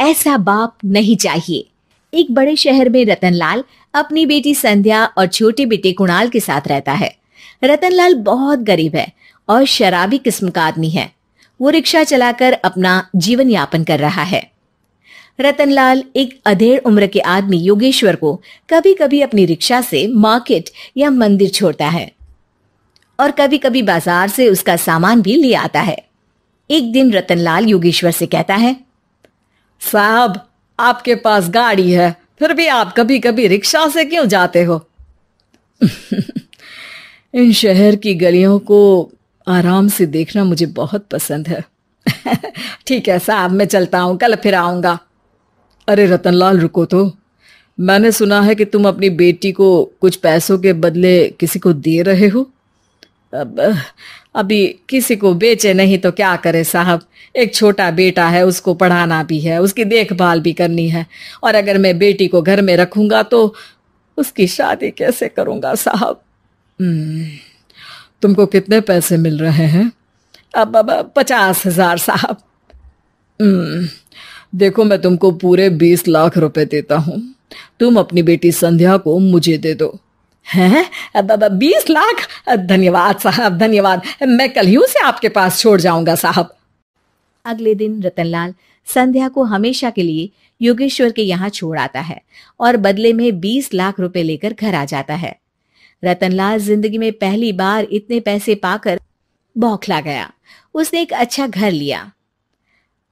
ऐसा बाप नहीं चाहिए एक बड़े शहर में रतनलाल अपनी बेटी संध्या और छोटे बेटे कुणाल के साथ रहता है रतनलाल बहुत गरीब है और शराबी किस्म का आदमी है वो रिक्शा चलाकर अपना जीवन यापन कर रहा है रतनलाल एक अधेड़ उम्र के आदमी योगेश्वर को कभी कभी अपनी रिक्शा से मार्केट या मंदिर छोड़ता है और कभी कभी बाजार से उसका सामान भी ले आता है एक दिन रतनलाल योगेश्वर से कहता है साहब आपके पास गाड़ी है फिर भी आप कभी कभी रिक्शा से क्यों जाते हो इन शहर की गलियों को आराम से देखना मुझे बहुत पसंद है ठीक है साहब मैं चलता हूँ कल फिर आऊँगा अरे रतनलाल रुको तो मैंने सुना है कि तुम अपनी बेटी को कुछ पैसों के बदले किसी को दे रहे हो अब अभी किसी को बेचे नहीं तो क्या करे साहब एक छोटा बेटा है उसको पढ़ाना भी है उसकी देखभाल भी करनी है और अगर मैं बेटी को घर में रखूंगा तो उसकी शादी कैसे करूंगा साहब हम्म, तुमको कितने पैसे मिल रहे हैं अब अब पचास हजार साहब हम्म, देखो मैं तुमको पूरे बीस लाख रुपए देता हूँ तुम अपनी बेटी संध्या को मुझे दे दो बीस लाख धन्यवाद साहब धन्यवाद मैं कल ही उसे आपके पास छोड़ जाऊंगा साहब अगले दिन रतनलाल संध्या को हमेशा के लिए योगेश्वर के यहाँ छोड़ आता है और बदले में बीस लाख रुपए लेकर घर आ जाता है रतनलाल जिंदगी में पहली बार इतने पैसे पाकर बौखला गया उसने एक अच्छा घर लिया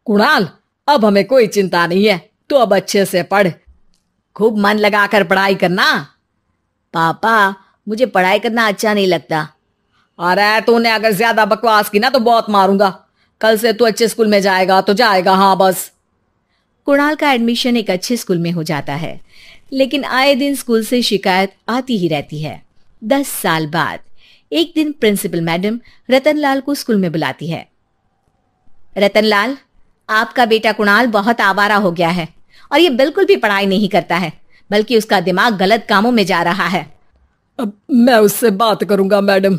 कुणाल अब हमें कोई चिंता नहीं है तो अब अच्छे से पढ़ खूब मन लगाकर पढ़ाई करना पापा मुझे पढ़ाई करना अच्छा नहीं लगता अरे तूने अगर ज्यादा बकवास की ना तो बहुत मारूंगा कल से तू अच्छे स्कूल में जाएगा तो जाएगा हाँ बस कुणाल का एडमिशन एक अच्छे स्कूल में हो जाता है लेकिन आए दिन स्कूल से शिकायत आती ही रहती है दस साल बाद एक दिन प्रिंसिपल मैडम रतनलाल को स्कूल में बुलाती है रतनलाल आपका बेटा कुणाल बहुत आवारा हो गया है और ये बिल्कुल भी पढ़ाई नहीं करता है बल्कि उसका दिमाग गलत कामों में जा रहा है अब मैं उससे बात करूंगा मैडम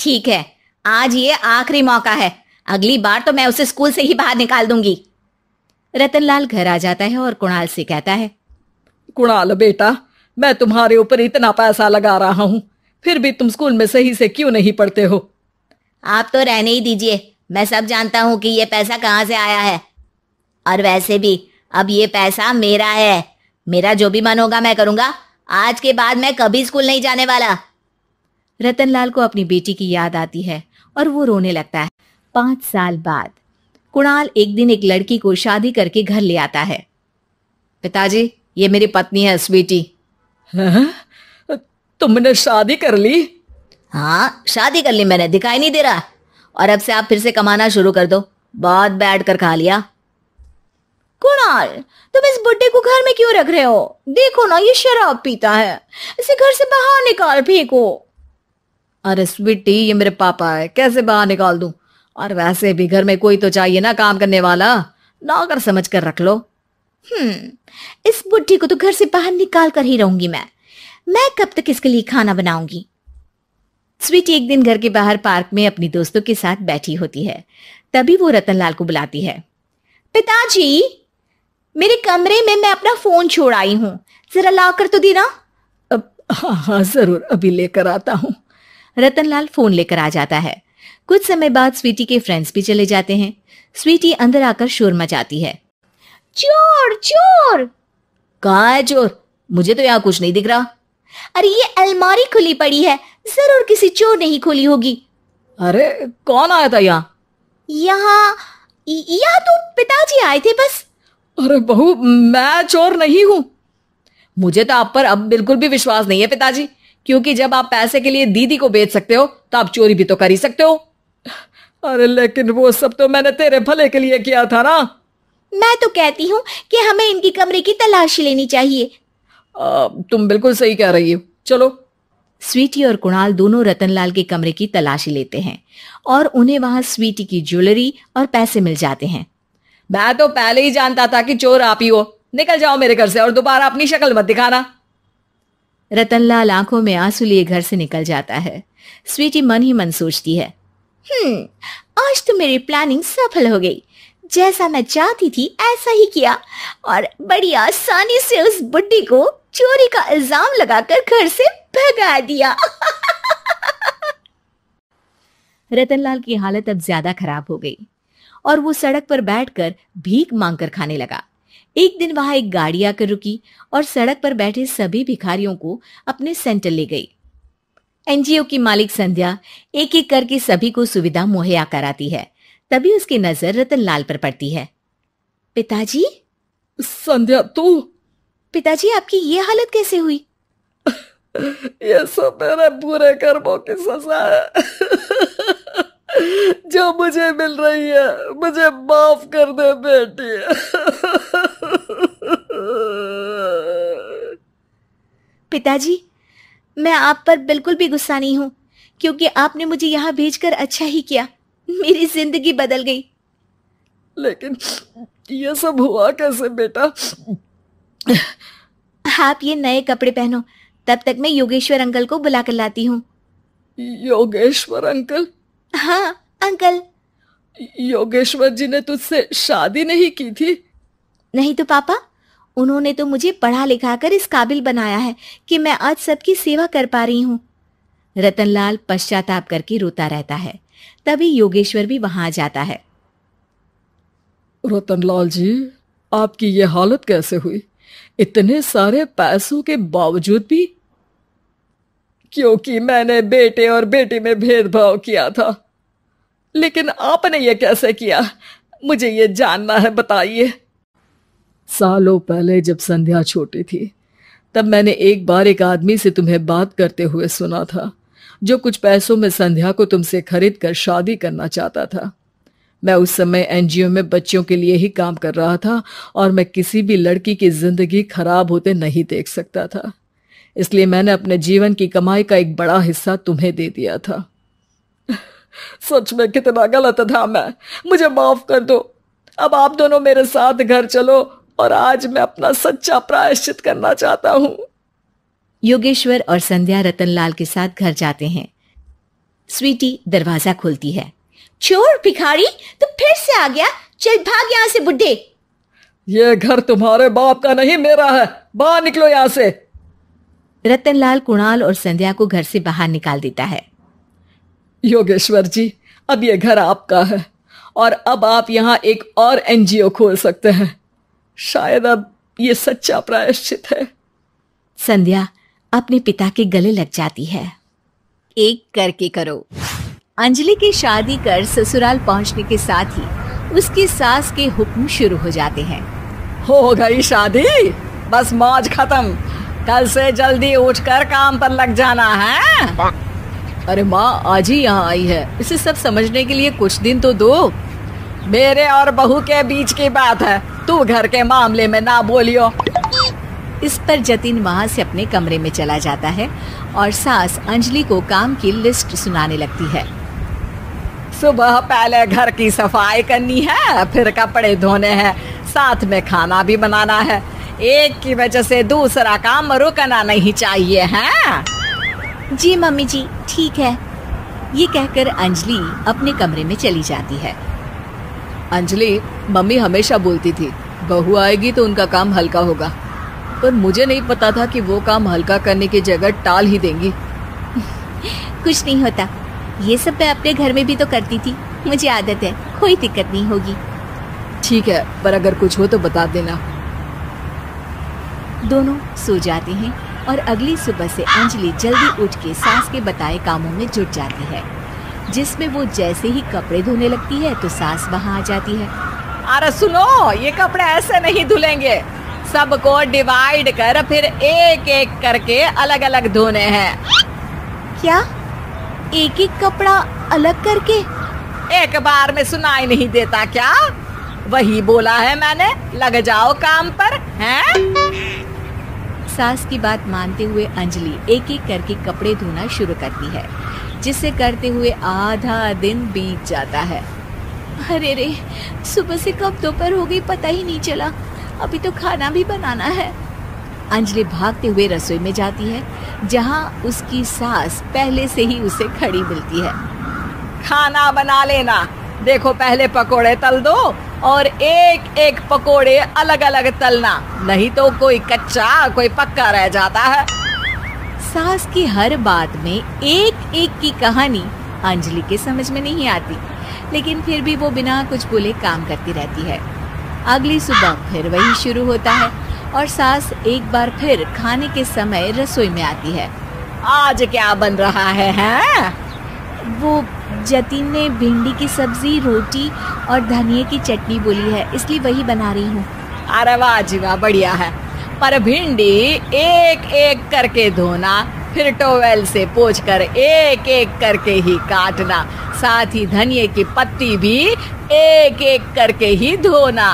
ठीक है आज ये आखिरी मौका है अगली बार तो मैं उसे स्कूल से ही बाहर निकाल दूंगी रतनलाल घर आ जाता है और कुणाल से कहता है कुणाल बेटा मैं तुम्हारे ऊपर इतना पैसा लगा रहा हूँ फिर भी तुम स्कूल में सही से क्यों नहीं पढ़ते हो आप तो रहने ही दीजिए मैं सब जानता हूँ कि ये पैसा कहाँ से आया है और वैसे भी अब ये पैसा मेरा है मेरा जो भी मन होगा मैं करूंगा आज के बाद मैं कभी स्कूल नहीं जाने वाला रतनलाल को अपनी बेटी की याद आती है और वो रोने लगता है पांच साल बाद कुणाल एक दिन एक लड़की को शादी करके घर ले आता है पिताजी ये मेरी पत्नी है स्वीटी तुमने शादी कर ली हाँ शादी कर ली मैंने दिखाई नहीं दे रहा और अब से आप फिर से कमाना शुरू कर दो बहुत बैठ कर खा लिया कुणाल तुम इस बुड्ढे को घर में क्यों रख रहे हो देखो ना ये शराब पीता है इसे घर से बाहर निकाल फेंको अरे स्वीटी ये मेरे पापा है कैसे बाहर निकाल दू और वैसे भी घर में कोई तो चाहिए ना काम करने वाला नौकर समझ कर रख लो हम्म इस बुढ़ी को तो घर से बाहर निकाल कर ही रहूंगी मैं मैं कब तक इसके लिए खाना बनाऊंगी स्वीटी एक दिन घर के बाहर पार्क में अपनी दोस्तों के साथ बैठी होती है तभी वो रतनलाल को बुलाती है पिताजी मेरे कमरे में मैं अपना फोन छोड़ आई हूँ जरा ला कर तो देना हाँ हाँ जरूर अभी लेकर आता हूँ रतनलाल फोन लेकर आ जाता है कुछ समय बाद स्वीटी के फ्रेंड्स भी चले जाते हैं स्वीटी अंदर आकर शोर मचाती है चोर चोर कहा है चोर मुझे तो यहाँ कुछ नहीं दिख रहा अरे ये अलमारी खुली पड़ी है जरूर किसी चोर ने ही खोली होगी अरे कौन आया था यहाँ यहाँ यहाँ तो पिताजी आए थे बस अरे बहू मैं चोर नहीं हूं मुझे तो आप पर अब बिल्कुल भी विश्वास नहीं है पिताजी क्योंकि जब आप पैसे के लिए दीदी को बेच सकते हो तो आप चोरी भी तो कर ही सकते हो अरे लेकिन वो सब तो मैंने तेरे भले के लिए किया था ना मैं तो कहती हूँ कि हमें इनकी कमरे की तलाशी लेनी चाहिए आ, तुम बिल्कुल सही कह रही हो चलो स्वीटी और कुणाल दोनों रतनलाल के कमरे की तलाशी लेते हैं और उन्हें वहां स्वीटी की ज्वेलरी और पैसे मिल जाते हैं मैं तो पहले ही जानता था कि चोर आप ही हो निकल जाओ मेरे घर से और दोबारा अपनी शक्ल मत दिखाना रतनलाल आंखों में आंसू लिए घर से निकल जाता है स्वीटी मन ही मन सोचती है हम्म, आज तो मेरी प्लानिंग सफल हो गई जैसा मैं चाहती थी ऐसा ही किया और बड़ी आसानी से उस बुढ़ी को चोरी का इल्जाम लगाकर घर से भगा दिया रतनलाल की हालत अब ज्यादा खराब हो गई और वो सड़क पर बैठकर भीख मांगकर खाने लगा एक दिन वहां एक गाड़ी आकर रुकी और सड़क पर बैठे सभी भिखारियों को अपने सेंटर ले गई एनजीओ की मालिक संध्या एक एक करके सभी को सुविधा मुहैया कराती है तभी उसकी नजर रतनलाल पर पड़ती है पिताजी संध्या तू पिताजी आपकी ये हालत कैसे हुई ये सब मेरे बुरे कर्मों की सजा है जो मुझे मिल रही है मुझे माफ कर दे बेटी पिताजी मैं आप पर बिल्कुल भी गुस्सा नहीं हूँ क्योंकि आपने मुझे यहां भेजकर अच्छा ही किया मेरी जिंदगी बदल गई लेकिन ये सब हुआ कैसे बेटा आप ये नए कपड़े पहनो तब तक मैं योगेश्वर अंकल को बुलाकर लाती हूँ योगेश्वर अंकल हाँ अंकल योगेश्वर जी ने तुझसे शादी नहीं की थी नहीं तो पापा उन्होंने तो मुझे पढ़ा लिखा कर इस काबिल बनाया है कि मैं आज सबकी सेवा कर पा रही हूँ रतनलाल पश्चाताप करके रोता रहता है तभी योगेश्वर भी वहां जाता है रतनलाल जी आपकी ये हालत कैसे हुई इतने सारे पैसों के बावजूद भी क्योंकि मैंने बेटे और बेटी में भेदभाव किया था लेकिन आपने ये कैसे किया मुझे ये जानना है बताइए सालों पहले जब संध्या छोटी थी तब मैंने एक बार एक आदमी से तुम्हें बात करते हुए सुना था जो कुछ पैसों में संध्या को तुमसे खरीद कर शादी करना चाहता था मैं उस समय एनजीओ में बच्चों के लिए ही काम कर रहा था और मैं किसी भी लड़की की जिंदगी खराब होते नहीं देख सकता था इसलिए मैंने अपने जीवन की कमाई का एक बड़ा हिस्सा तुम्हें दे दिया था सच में कितना गलत था मैं मुझे माफ कर दो अब आप दोनों मेरे साथ घर चलो और आज मैं अपना सच्चा प्रायश्चित करना चाहता हूँ योगेश्वर और संध्या रतनलाल के साथ घर जाते हैं स्वीटी दरवाजा खोलती है चोर भिखारी तुम फिर से आ गया चल भाग यहाँ से बुढ़े ये घर तुम्हारे बाप का नहीं मेरा है बाहर निकलो यहाँ से रतनलाल कुणाल और संध्या को घर से बाहर निकाल देता है योगेश्वर जी अब ये घर आपका है और अब आप यहाँ एक और एनजीओ खोल सकते हैं शायद अब ये सच्चा प्रायश्चित है संध्या अपने पिता के गले लग जाती है एक करके करो अंजलि की शादी कर ससुराल पहुंचने के साथ ही उसकी सास के हुक्म शुरू हो जाते हैं हो गई शादी बस मौज खत्म कल से जल्दी उठकर काम पर लग जाना है अरे माँ आज ही यहाँ आई है इसे सब समझने के लिए कुछ दिन तो दो मेरे और बहू के बीच की बात है तू घर के मामले में ना बोलियो इस पर जतिन वहाँ से अपने कमरे में चला जाता है और सास अंजलि को काम की लिस्ट सुनाने लगती है सुबह पहले घर की सफाई करनी है फिर कपड़े धोने हैं साथ में खाना भी बनाना है एक की वजह से दूसरा काम रुकना नहीं चाहिए है जी मम्मी जी ठीक है ये कहकर अंजलि अपने कमरे में चली जाती है अंजलि मम्मी हमेशा बोलती थी बहू आएगी तो उनका काम हल्का होगा पर मुझे नहीं पता था कि वो काम हल्का करने की जगह टाल ही देंगी कुछ नहीं होता ये सब मैं अपने घर में भी तो करती थी मुझे आदत है कोई दिक्कत नहीं होगी ठीक है पर अगर कुछ हो तो बता देना दोनों सो जाते हैं और अगली सुबह से अंजलि जल्दी उठ के सास के बताए कामों में जुट जाती है जिसमें वो जैसे ही कपड़े धोने लगती है तो सास वहाँ आ जाती है अरे सुनो ये कपड़े ऐसे नहीं धुलेंगे सबको डिवाइड कर फिर एक एक करके अलग अलग धोने हैं क्या एक एक कपड़ा अलग करके एक बार में सुनाई नहीं देता क्या वही बोला है मैंने लग जाओ काम पर हैं? सास की बात मानते हुए अंजलि एक एक करके कपड़े धोना शुरू करती है जिसे करते हुए आधा दिन बीत जाता है अरे रे सुबह से कब दोपहर हो गई पता ही नहीं चला अभी तो खाना भी बनाना है अंजलि भागते हुए रसोई में जाती है जहाँ उसकी सास पहले से ही उसे खड़ी मिलती है खाना बना लेना देखो पहले पकोड़े तल दो और एक एक पकोड़े अलग अलग तलना नहीं तो कोई कच्चा कोई पक्का रह जाता है सास की हर बात में एक एक की कहानी अंजलि के समझ में नहीं आती लेकिन फिर भी वो बिना कुछ बोले काम करती रहती है अगली सुबह फिर वही शुरू होता है और सास एक बार फिर खाने के समय रसोई में आती है आज क्या बन रहा है, है? वो जतिन ने भिंडी की सब्ज़ी रोटी और धनिए की चटनी बोली है इसलिए वही बना रही हूँ अरे वाह जी वाह बढ़िया है पर भिंडी एक एक करके धोना फिर टोवेल से पोछ कर एक एक करके ही काटना साथ ही धनिए की पत्ती भी एक एक करके ही धोना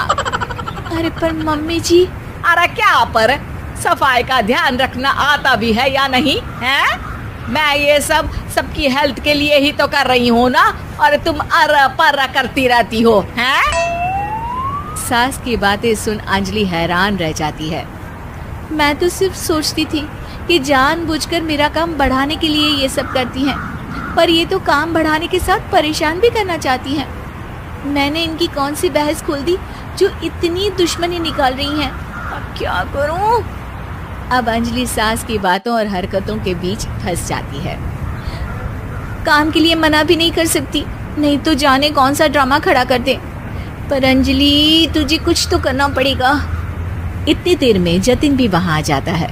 अरे पर मम्मी जी अरे क्या पर सफाई का ध्यान रखना आता भी है या नहीं है मैं ये सब सबकी हेल्थ के लिए ही तो कर रही हूँ ना और तुम अरा पर करती रहती हो हैं सास की बातें सुन अंजलि हैरान रह जाती है मैं तो सिर्फ सोचती थी कि जानबूझकर मेरा काम बढ़ाने के लिए ये सब करती हैं पर ये तो काम बढ़ाने के साथ परेशान भी करना चाहती हैं मैंने इनकी कौन सी बहस खोल दी जो इतनी दुश्मनी निकाल रही हैं अब क्या करूं अब अंजलि सास की बातों और हरकतों के बीच फंस जाती है काम के लिए मना भी नहीं कर सकती नहीं तो जाने कौन सा ड्रामा खड़ा कर दे पर अंजलि तुझे कुछ तो करना पड़ेगा इतनी देर में जतिन भी वहां आ जाता है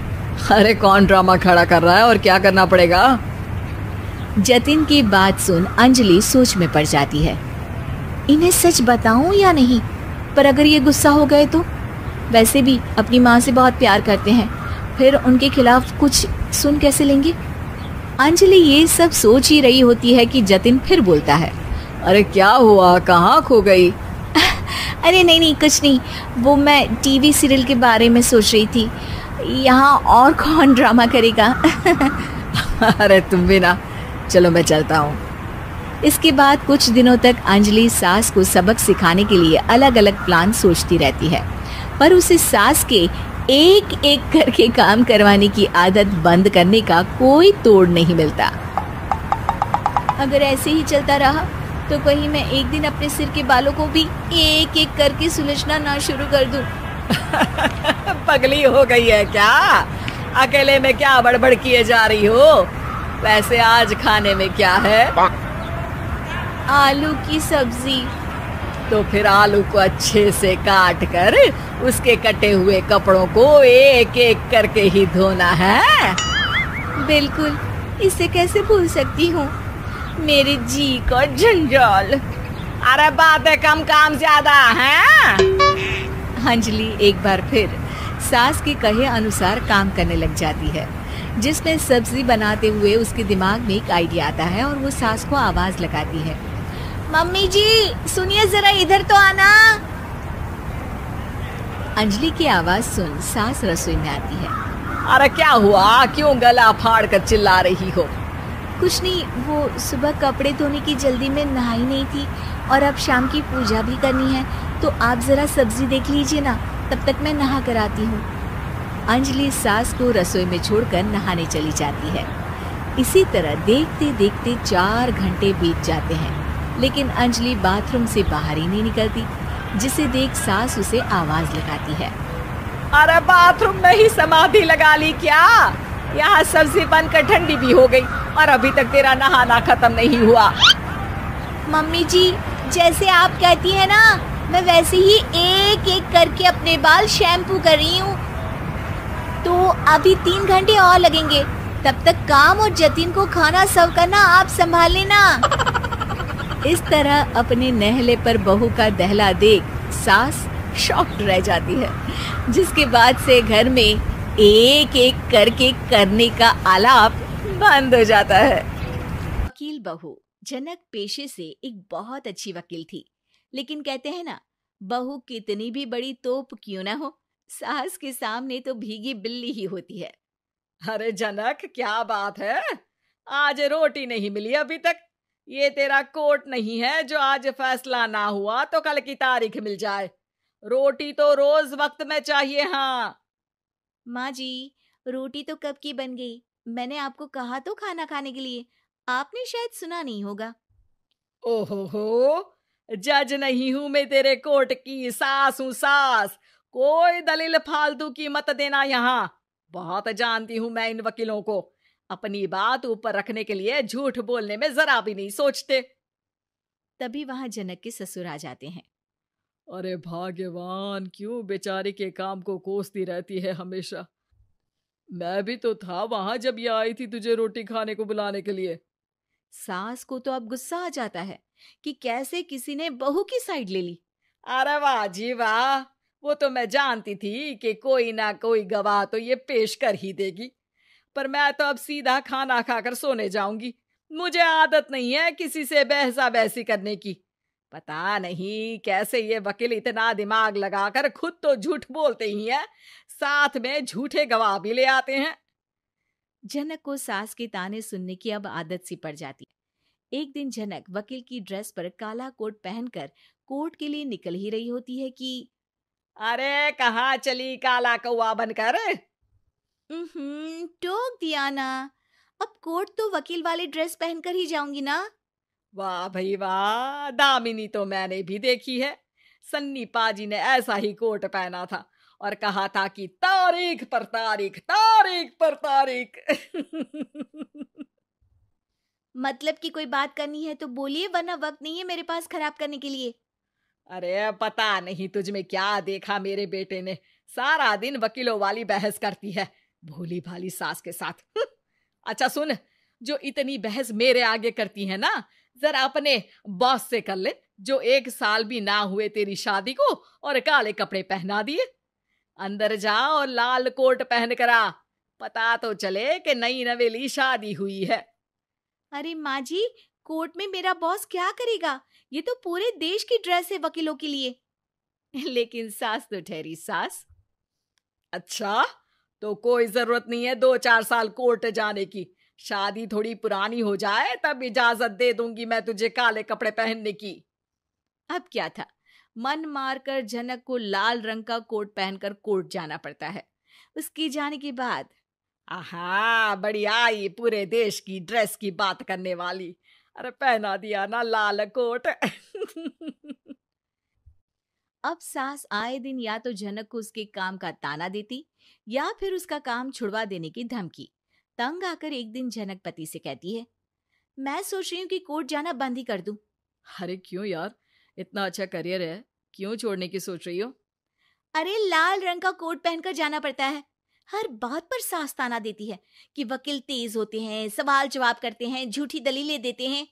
अरे कौन ड्रामा खड़ा कर रहा है और क्या करना पड़ेगा जतिन की बात सुन अंजलि सोच में पड़ जाती है इन्हें सच बताऊं या नहीं पर अगर ये गुस्सा हो गए तो वैसे भी अपनी माँ से बहुत प्यार करते हैं फिर उनके खिलाफ कुछ सुन कैसे लेंगे अंजलि ये सब सोच ही रही होती है कि जतिन फिर बोलता है अरे क्या हुआ कहाँ खो गई अरे नहीं नहीं कुछ नहीं वो मैं टीवी सीरियल के बारे में सोच रही थी यहाँ और कौन ड्रामा करेगा अरे तुम भी ना चलो मैं चलता हूँ इसके बाद कुछ दिनों तक अंजलि सास को सबक सिखाने के लिए अलग अलग प्लान सोचती रहती है पर उसे सास के एक एक करके काम करवाने की आदत बंद करने का कोई तोड़ नहीं मिलता अगर ऐसे ही चलता रहा तो कहीं मैं एक दिन अपने सिर के बालों को भी एक एक करके सुलझना ना शुरू कर दूं। पगली हो गई है क्या अकेले में क्या बड़बड़ किए जा रही हो वैसे आज खाने में क्या है आलू की सब्जी तो फिर आलू को अच्छे से काट कर उसके कटे हुए कपड़ों को एक एक करके ही धोना है बिल्कुल इसे कैसे भूल सकती हूँ मेरे जी को झंझोल अरे बात है कम काम ज्यादा है अंजलि एक बार फिर सास के कहे अनुसार काम करने लग जाती है जिसमें सब्जी बनाते हुए उसके दिमाग में एक आइडिया आता है और वो सास को आवाज लगाती है मम्मी जी सुनिए जरा इधर तो आना अंजलि की आवाज सुन सास रसोई में आती है अरे क्या हुआ क्यों गला फाड़ कर चिल्ला रही हो कुछ नहीं वो सुबह कपड़े धोने की जल्दी में नहाई नहीं थी और अब शाम की पूजा भी करनी है तो आप जरा सब्जी देख लीजिए ना तब तक मैं नहा कर आती हूँ अंजलि सास को रसोई में छोड़कर नहाने चली जाती है इसी तरह देखते देखते चार घंटे बीत जाते हैं लेकिन अंजलि बाथरूम से बाहर ही नहीं निकलती जिसे देख सास उसे आवाज लगाती है अरे बाथरूम में ही समाधि लगा ली क्या यहाँ सब्जी बनकर ठंडी भी हो गई और अभी तक तेरा नहाना खत्म नहीं हुआ मम्मी जी जैसे आप कहती है ना मैं वैसे ही एक एक करके अपने बाल शैम्पू कर रही हूँ तो अभी तीन घंटे और लगेंगे तब तक काम और जतिन को खाना सर्व करना आप संभाल लेना इस तरह अपने नहले पर बहू का दहला देख सास शॉक्ड रह जाती है जिसके बाद से घर में एक एक करके करने का आलाप बंद हो जाता है वकील बहू जनक पेशे से एक बहुत अच्छी वकील थी लेकिन कहते हैं ना बहू कितनी भी बड़ी तोप क्यों ना हो सास के सामने तो भीगी बिल्ली ही होती है अरे जनक क्या बात है आज रोटी नहीं मिली अभी तक ये तेरा कोर्ट नहीं है जो आज फैसला ना हुआ तो कल की तारीख मिल जाए रोटी तो रोज वक्त में चाहिए हाँ माँ जी रोटी तो कब की बन गई मैंने आपको कहा तो खाना खाने के लिए आपने शायद सुना नहीं होगा ओहो हो जज नहीं हूं मैं तेरे कोर्ट की सास हूं सास कोई दलील फालतू की मत देना यहाँ बहुत जानती हूं मैं इन वकीलों को अपनी बात ऊपर रखने के लिए झूठ बोलने में जरा भी नहीं सोचते तभी वहां जनक के ससुर आ जाते हैं अरे भाग्यवान क्यों बेचारी के काम को कोसती रहती है हमेशा मैं भी तो था वहां जब ये आई थी तुझे रोटी खाने को बुलाने के लिए सास को तो अब गुस्सा आ जाता है कि कैसे किसी ने बहू की साइड ले ली अरे वाह जी वाह वो तो मैं जानती थी कि कोई ना कोई गवाह तो ये पेश कर ही देगी पर मैं तो अब सीधा खाना खाकर सोने जाऊंगी मुझे आदत नहीं है किसी से बहसा बहसी करने की पता नहीं कैसे ये वकील इतना दिमाग लगाकर खुद तो झूठ बोलते ही हैं साथ में झूठे गवाह भी ले आते हैं जनक को सास के ताने सुनने की अब आदत सी पड़ जाती है एक दिन जनक वकील की ड्रेस पर काला कोट पहनकर कोर्ट के लिए निकल ही रही होती है कि अरे कहा चली काला कौआ बनकर हम्म टोक दिया ना अब कोर्ट तो वकील वाली ड्रेस पहनकर ही जाऊंगी ना वाह भाई वाह दामिनी तो मैंने भी देखी है सन्नी पाजी ने ऐसा ही कोट पहना था और कहा था कि तारीख पर तारीख तारीख पर तारीख मतलब कि कोई बात करनी है तो बोलिए वरना वक्त नहीं है मेरे पास खराब करने के लिए अरे पता नहीं तुझमें क्या देखा मेरे बेटे ने सारा दिन वकीलों वाली बहस करती है भोली भाली सास के साथ हम्म, अच्छा सुन जो इतनी बहस मेरे आगे करती है ना जरा अपने बॉस से कर ले जो एक साल भी ना हुए तेरी शादी को और काले कपड़े पहना दिए अंदर जा और लाल कोट पहन करा पता तो चले कि नई नवेली शादी हुई है अरे माँ जी कोर्ट में मेरा बॉस क्या करेगा ये तो पूरे देश की ड्रेस है वकीलों के लिए लेकिन सास तो ठहरी सास अच्छा तो कोई जरूरत नहीं है दो चार साल कोर्ट जाने की शादी थोड़ी पुरानी हो जाए तब इजाजत दे दूंगी मैं तुझे काले कपड़े पहनने की अब क्या था मन मारकर जनक को लाल रंग का कोट पहनकर कोर्ट जाना पड़ता है उसकी जाने के बाद आहा बड़ी आई पूरे देश की ड्रेस की बात करने वाली अरे पहना दिया ना लाल कोट अब सास आए दिन या तो जनक को उसके काम का ताना देती या फिर उसका काम छुड़वा देने की धमकी तंग आकर एक दिन जनक पति से कहती है मैं सोच रही हूँ कि कोर्ट जाना बंद ही कर दूं अरे क्यों यार इतना अच्छा करियर है क्यों छोड़ने की सोच रही हो अरे लाल रंग का कोट पहनकर जाना पड़ता है हर बात पर सास ताना देती है कि वकील तेज होते हैं सवाल जवाब करते हैं झूठी दलीलें देते हैं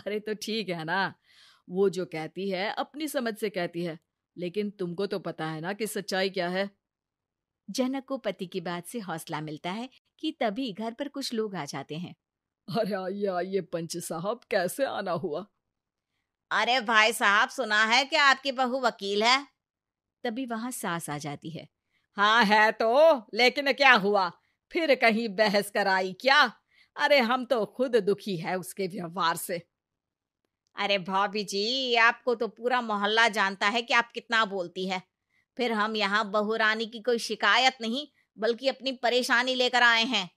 अरे तो ठीक है ना वो जो कहती है अपनी समझ से कहती है लेकिन तुमको तो पता है ना कि सच्चाई क्या है जनक को पति की बात से हौसला मिलता है कि तभी घर पर कुछ लोग आ जाते हैं अरे आइए आइए पंच साहब कैसे आना हुआ अरे भाई साहब सुना है कि आपकी बहू वकील है तभी वहाँ सास आ जाती है हाँ है तो लेकिन क्या हुआ फिर कहीं बहस कराई क्या अरे हम तो खुद दुखी है उसके व्यवहार से अरे भाभी जी आपको तो पूरा मोहल्ला जानता है कि आप कितना बोलती है फिर हम यहाँ बहुरानी की कोई शिकायत नहीं बल्कि अपनी परेशानी लेकर आए हैं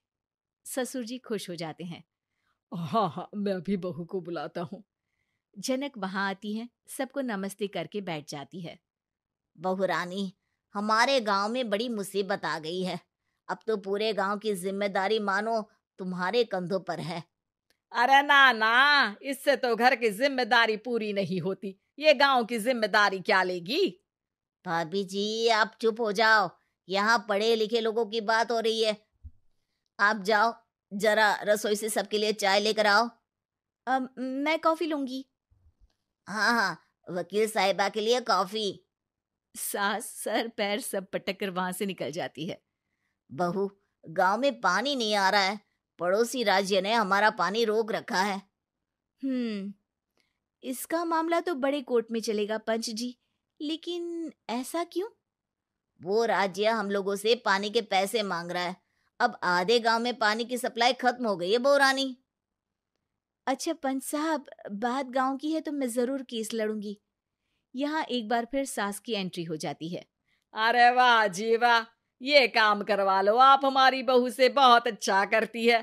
ससुर जी खुश हो जाते हैं हाँ हाँ मैं अभी बहू को बुलाता हूँ जनक वहां आती है सबको नमस्ते करके बैठ जाती है बहुरानी हमारे गांव में बड़ी मुसीबत आ गई है अब तो पूरे गांव की जिम्मेदारी मानो तुम्हारे कंधों पर है अरे ना ना इससे तो घर की जिम्मेदारी पूरी नहीं होती ये गांव की जिम्मेदारी क्या लेगी भाभी जी आप चुप हो जाओ यहाँ पढ़े लिखे लोगों की बात हो रही है आप जाओ जरा रसोई से सबके लिए चाय लेकर आओ अब मैं कॉफी लूंगी हाँ हाँ वकील साहिबा के लिए कॉफी सास सर पैर सब पटक कर वहां से निकल जाती है बहू गांव में पानी नहीं आ रहा है पड़ोसी राज्य ने हमारा पानी रोक रखा है हम्म इसका मामला तो बड़े कोर्ट में चलेगा पंच जी लेकिन ऐसा क्यों वो राज्य हम लोगों से पानी के पैसे मांग रहा है अब आधे गांव में पानी की सप्लाई खत्म हो गई है बोरानी अच्छा पंच साहब बात गांव की है तो मैं जरूर केस लड़ूंगी यहाँ एक बार फिर सास की एंट्री हो जाती है अरे वाह जी वाह ये काम करवा लो आप हमारी बहू से बहुत अच्छा करती है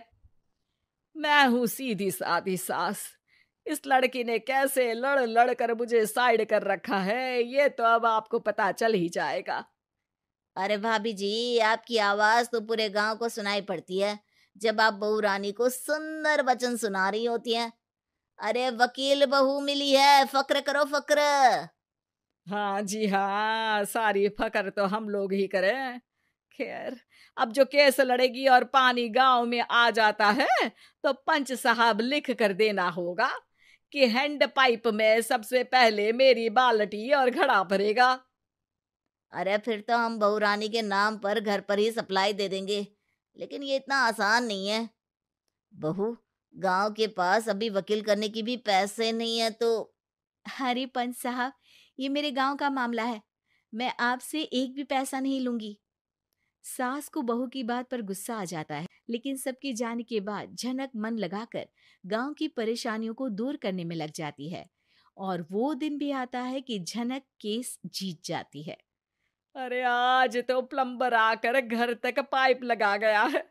मैं हूं सीधी साधी सास इस लड़की ने कैसे लड़ लड़ कर मुझे साइड कर रखा है ये तो अब आपको पता चल ही जाएगा अरे भाभी जी आपकी आवाज तो पूरे गांव को सुनाई पड़ती है जब आप बहू रानी को सुंदर वचन सुना रही होती हैं अरे वकील बहू मिली है फक्र करो फक्र हाँ जी हाँ सारी फकर तो हम लोग ही करें खैर अब जो केस लड़ेगी और पानी गांव में आ जाता है तो पंच साहब लिख कर देना होगा कि हैंड पाइप में सबसे पहले मेरी बाल्टी और घड़ा भरेगा अरे फिर तो हम बहू रानी के नाम पर घर पर ही सप्लाई दे देंगे लेकिन ये इतना आसान नहीं है बहू गांव के पास अभी वकील करने की भी पैसे नहीं है तो हरी पंच साहब ये मेरे गांव का मामला है मैं आपसे एक भी पैसा नहीं लूंगी सास को बहू की बात पर गुस्सा आ जाता है लेकिन सबके जाने के बाद झनक मन लगाकर गांव की परेशानियों को दूर करने में लग जाती है और वो दिन भी आता है कि झनक केस जीत जाती है अरे आज तो प्लम्बर आकर घर तक पाइप लगा गया है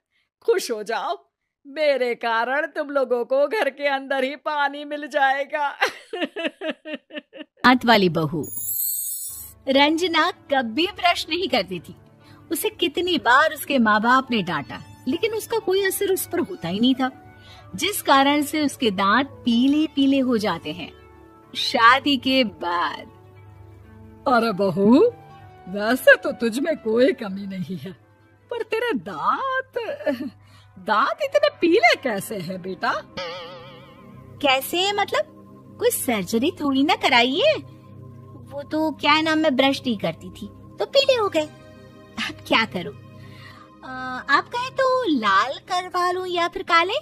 खुश हो जाओ मेरे कारण तुम लोगों को घर के अंदर ही पानी मिल जाएगा आत वाली बहू रंजना कभी ब्रश नहीं करती थी उसे कितनी बार उसके माँ बाप ने डांटा लेकिन उसका कोई असर उस पर होता ही नहीं था जिस कारण से उसके दांत पीले पीले हो जाते हैं शादी के बाद अरे बहू वैसे तो तुझ में कोई कमी नहीं है पर तेरे दांत दांत इतने पीले कैसे हैं बेटा कैसे मतलब कोई सर्जरी थोड़ी ना कराइए वो तो क्या नाम मैं ब्रश नहीं करती थी तो पीले हो गए अब क्या करो आप कहें तो लाल करवा लूं या फिर काले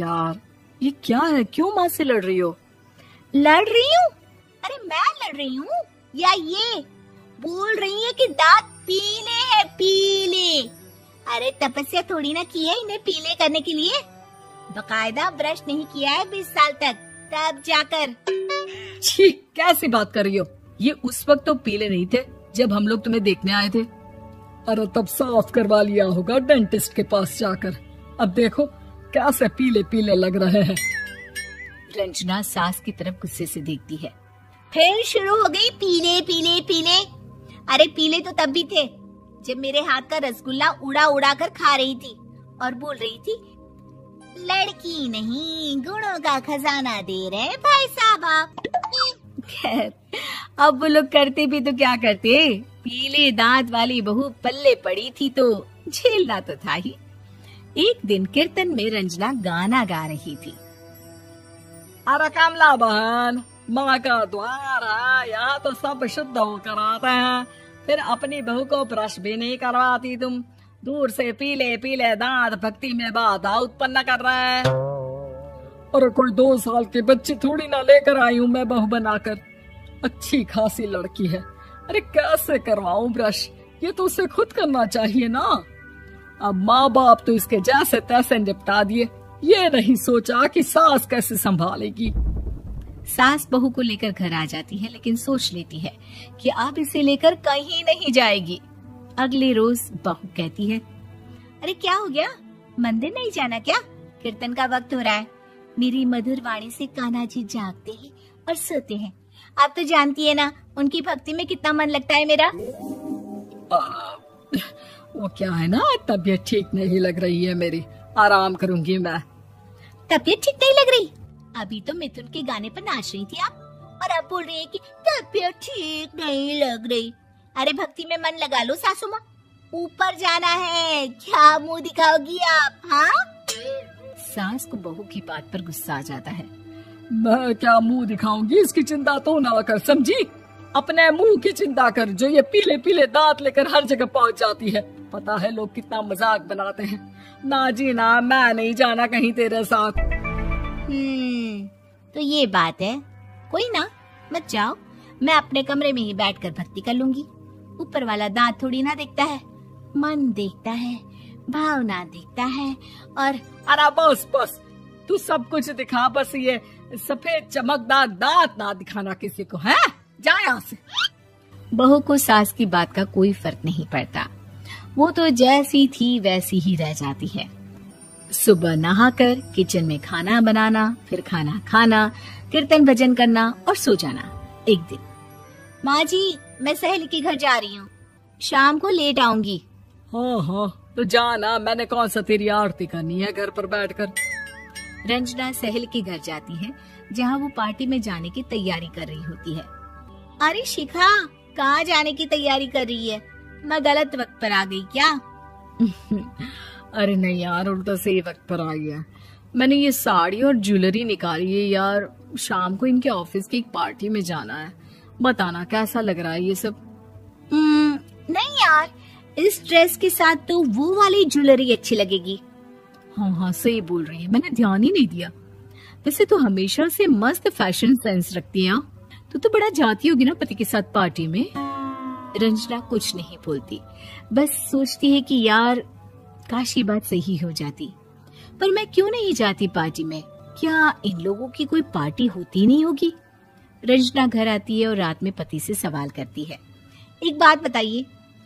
यार ये क्या है क्यों माँ से लड़ रही हो लड़ रही हूँ अरे मैं लड़ रही हूँ या ये बोल रही है कि दांत पीले है पीले अरे तपस्या थोड़ी ना की है इन्हें पीले करने के लिए बकायदा ब्रश नहीं किया है बीस साल तक तब जाकर कैसी बात कर रही हो ये उस वक्त तो पीले नहीं थे जब हम लोग तुम्हें देखने आए थे अरे तब साफ करवा लिया होगा डेंटिस्ट के पास जाकर अब देखो कैसे पीले पीले लग रहे हैं रंजना सास की तरफ गुस्से से देखती है फिर शुरू हो गई पीले पीले पीले अरे पीले तो तब भी थे जब मेरे हाथ का रसगुल्ला उड़ा उड़ा कर खा रही थी और बोल रही थी लड़की नहीं गुणों का खजाना दे रहे भाई साहब आप अब वो लोग करते भी तो क्या करते पीले दांत वाली बहू पल्ले पड़ी थी तो झेलना तो था ही एक दिन कीर्तन में रंजना गाना गा रही थी अरे कमला बहन माँ का द्वार है यहाँ तो सब शुद्ध होकर आते हैं फिर अपनी बहू को ब्रश भी नहीं करवाती तुम दूर से पीले पीले दांत भक्ति में बाधा उत्पन्न कर रहा है और कोई दो साल की बच्ची थोड़ी ना लेकर आई हूँ मैं बहू बनाकर अच्छी खासी लड़की है अरे कैसे करवाऊं ब्रश ये तो उसे खुद करना चाहिए ना अब माँ बाप तो इसके जैसे तैसे निपटा दिए ये नहीं सोचा कि सास कैसे संभालेगी सास बहू को लेकर घर आ जाती है लेकिन सोच लेती है कि आप इसे लेकर कहीं नहीं जाएगी अगले रोज बहू कहती है अरे क्या हो गया मंदिर नहीं जाना क्या कीर्तन का वक्त हो रहा है मेरी मधुर वाणी से कान्हा जी जागते हैं और सोते हैं आप तो जानती है ना उनकी भक्ति में कितना मन लगता है मेरा आ, वो क्या है ना तबीयत ठीक नहीं लग रही है मेरी आराम करूंगी मैं तबीयत ठीक नहीं लग रही अभी तो मिथुन के गाने पर नाच रही थी आप और आप बोल रही है कि तबीयत ठीक नहीं लग रही अरे भक्ति में मन लगा लो सासू माँ ऊपर जाना है क्या मुंह दिखाओगी आप हाँ सास को बहू की बात पर गुस्सा आ जाता है मैं क्या मुंह दिखाऊंगी इसकी चिंता तो ना कर समझी अपने मुंह की चिंता कर जो ये पीले पीले दांत लेकर हर जगह पहुंच जाती है पता है लोग कितना मजाक बनाते हैं ना जी ना मैं नहीं जाना कहीं तेरे साथ हम्म, तो ये बात है कोई ना मत जाओ मैं अपने कमरे में ही बैठकर भक्ति कर लूंगी ऊपर वाला दांत थोड़ी ना देखता है मन देखता है भावना देखता है और अरे बस बस तू सब कुछ दिखा बस ये सफेद चमकदार दांत ना दिखाना किसी को है जाए यहाँ से बहू को सास की बात का कोई फर्क नहीं पड़ता वो तो जैसी थी वैसी ही रह जाती है सुबह नहाकर किचन में खाना बनाना फिर खाना खाना कीर्तन भजन करना और सो जाना एक दिन माँ जी मैं सहेली के घर जा रही हूँ शाम को लेट आऊंगी हो हाँ, हो हाँ, तो जाना मैंने कौन सा तेरी आरती करनी है घर पर बैठकर रंजना सहल के घर जाती है जहाँ वो पार्टी में जाने की तैयारी कर रही होती है अरे शिखा कहाँ जाने की तैयारी कर रही है मैं गलत वक्त पर आ गई क्या अरे नहीं यार उल्टा सही वक्त पर आ गया मैंने ये साड़ी और ज्वेलरी निकाली है यार शाम को इनके ऑफिस की एक पार्टी में जाना है बताना कैसा लग रहा है ये सब हम्म, नहीं यार इस ड्रेस के साथ तो वो वाली ज्वेलरी अच्छी लगेगी हाँ हाँ सही बोल रही है मैंने ध्यान ही नहीं दिया वैसे तो हमेशा से मस्त फैशन सेंस रखती है हाँ। तो तो बड़ा जाती होगी ना पति के साथ पार्टी में रंजना कुछ नहीं बोलती बस सोचती है कि यार काश ये बात सही हो जाती पर मैं क्यों नहीं जाती पार्टी में क्या इन लोगों की कोई पार्टी होती नहीं होगी रंजना घर आती है और रात में पति से सवाल करती है एक बात बताइए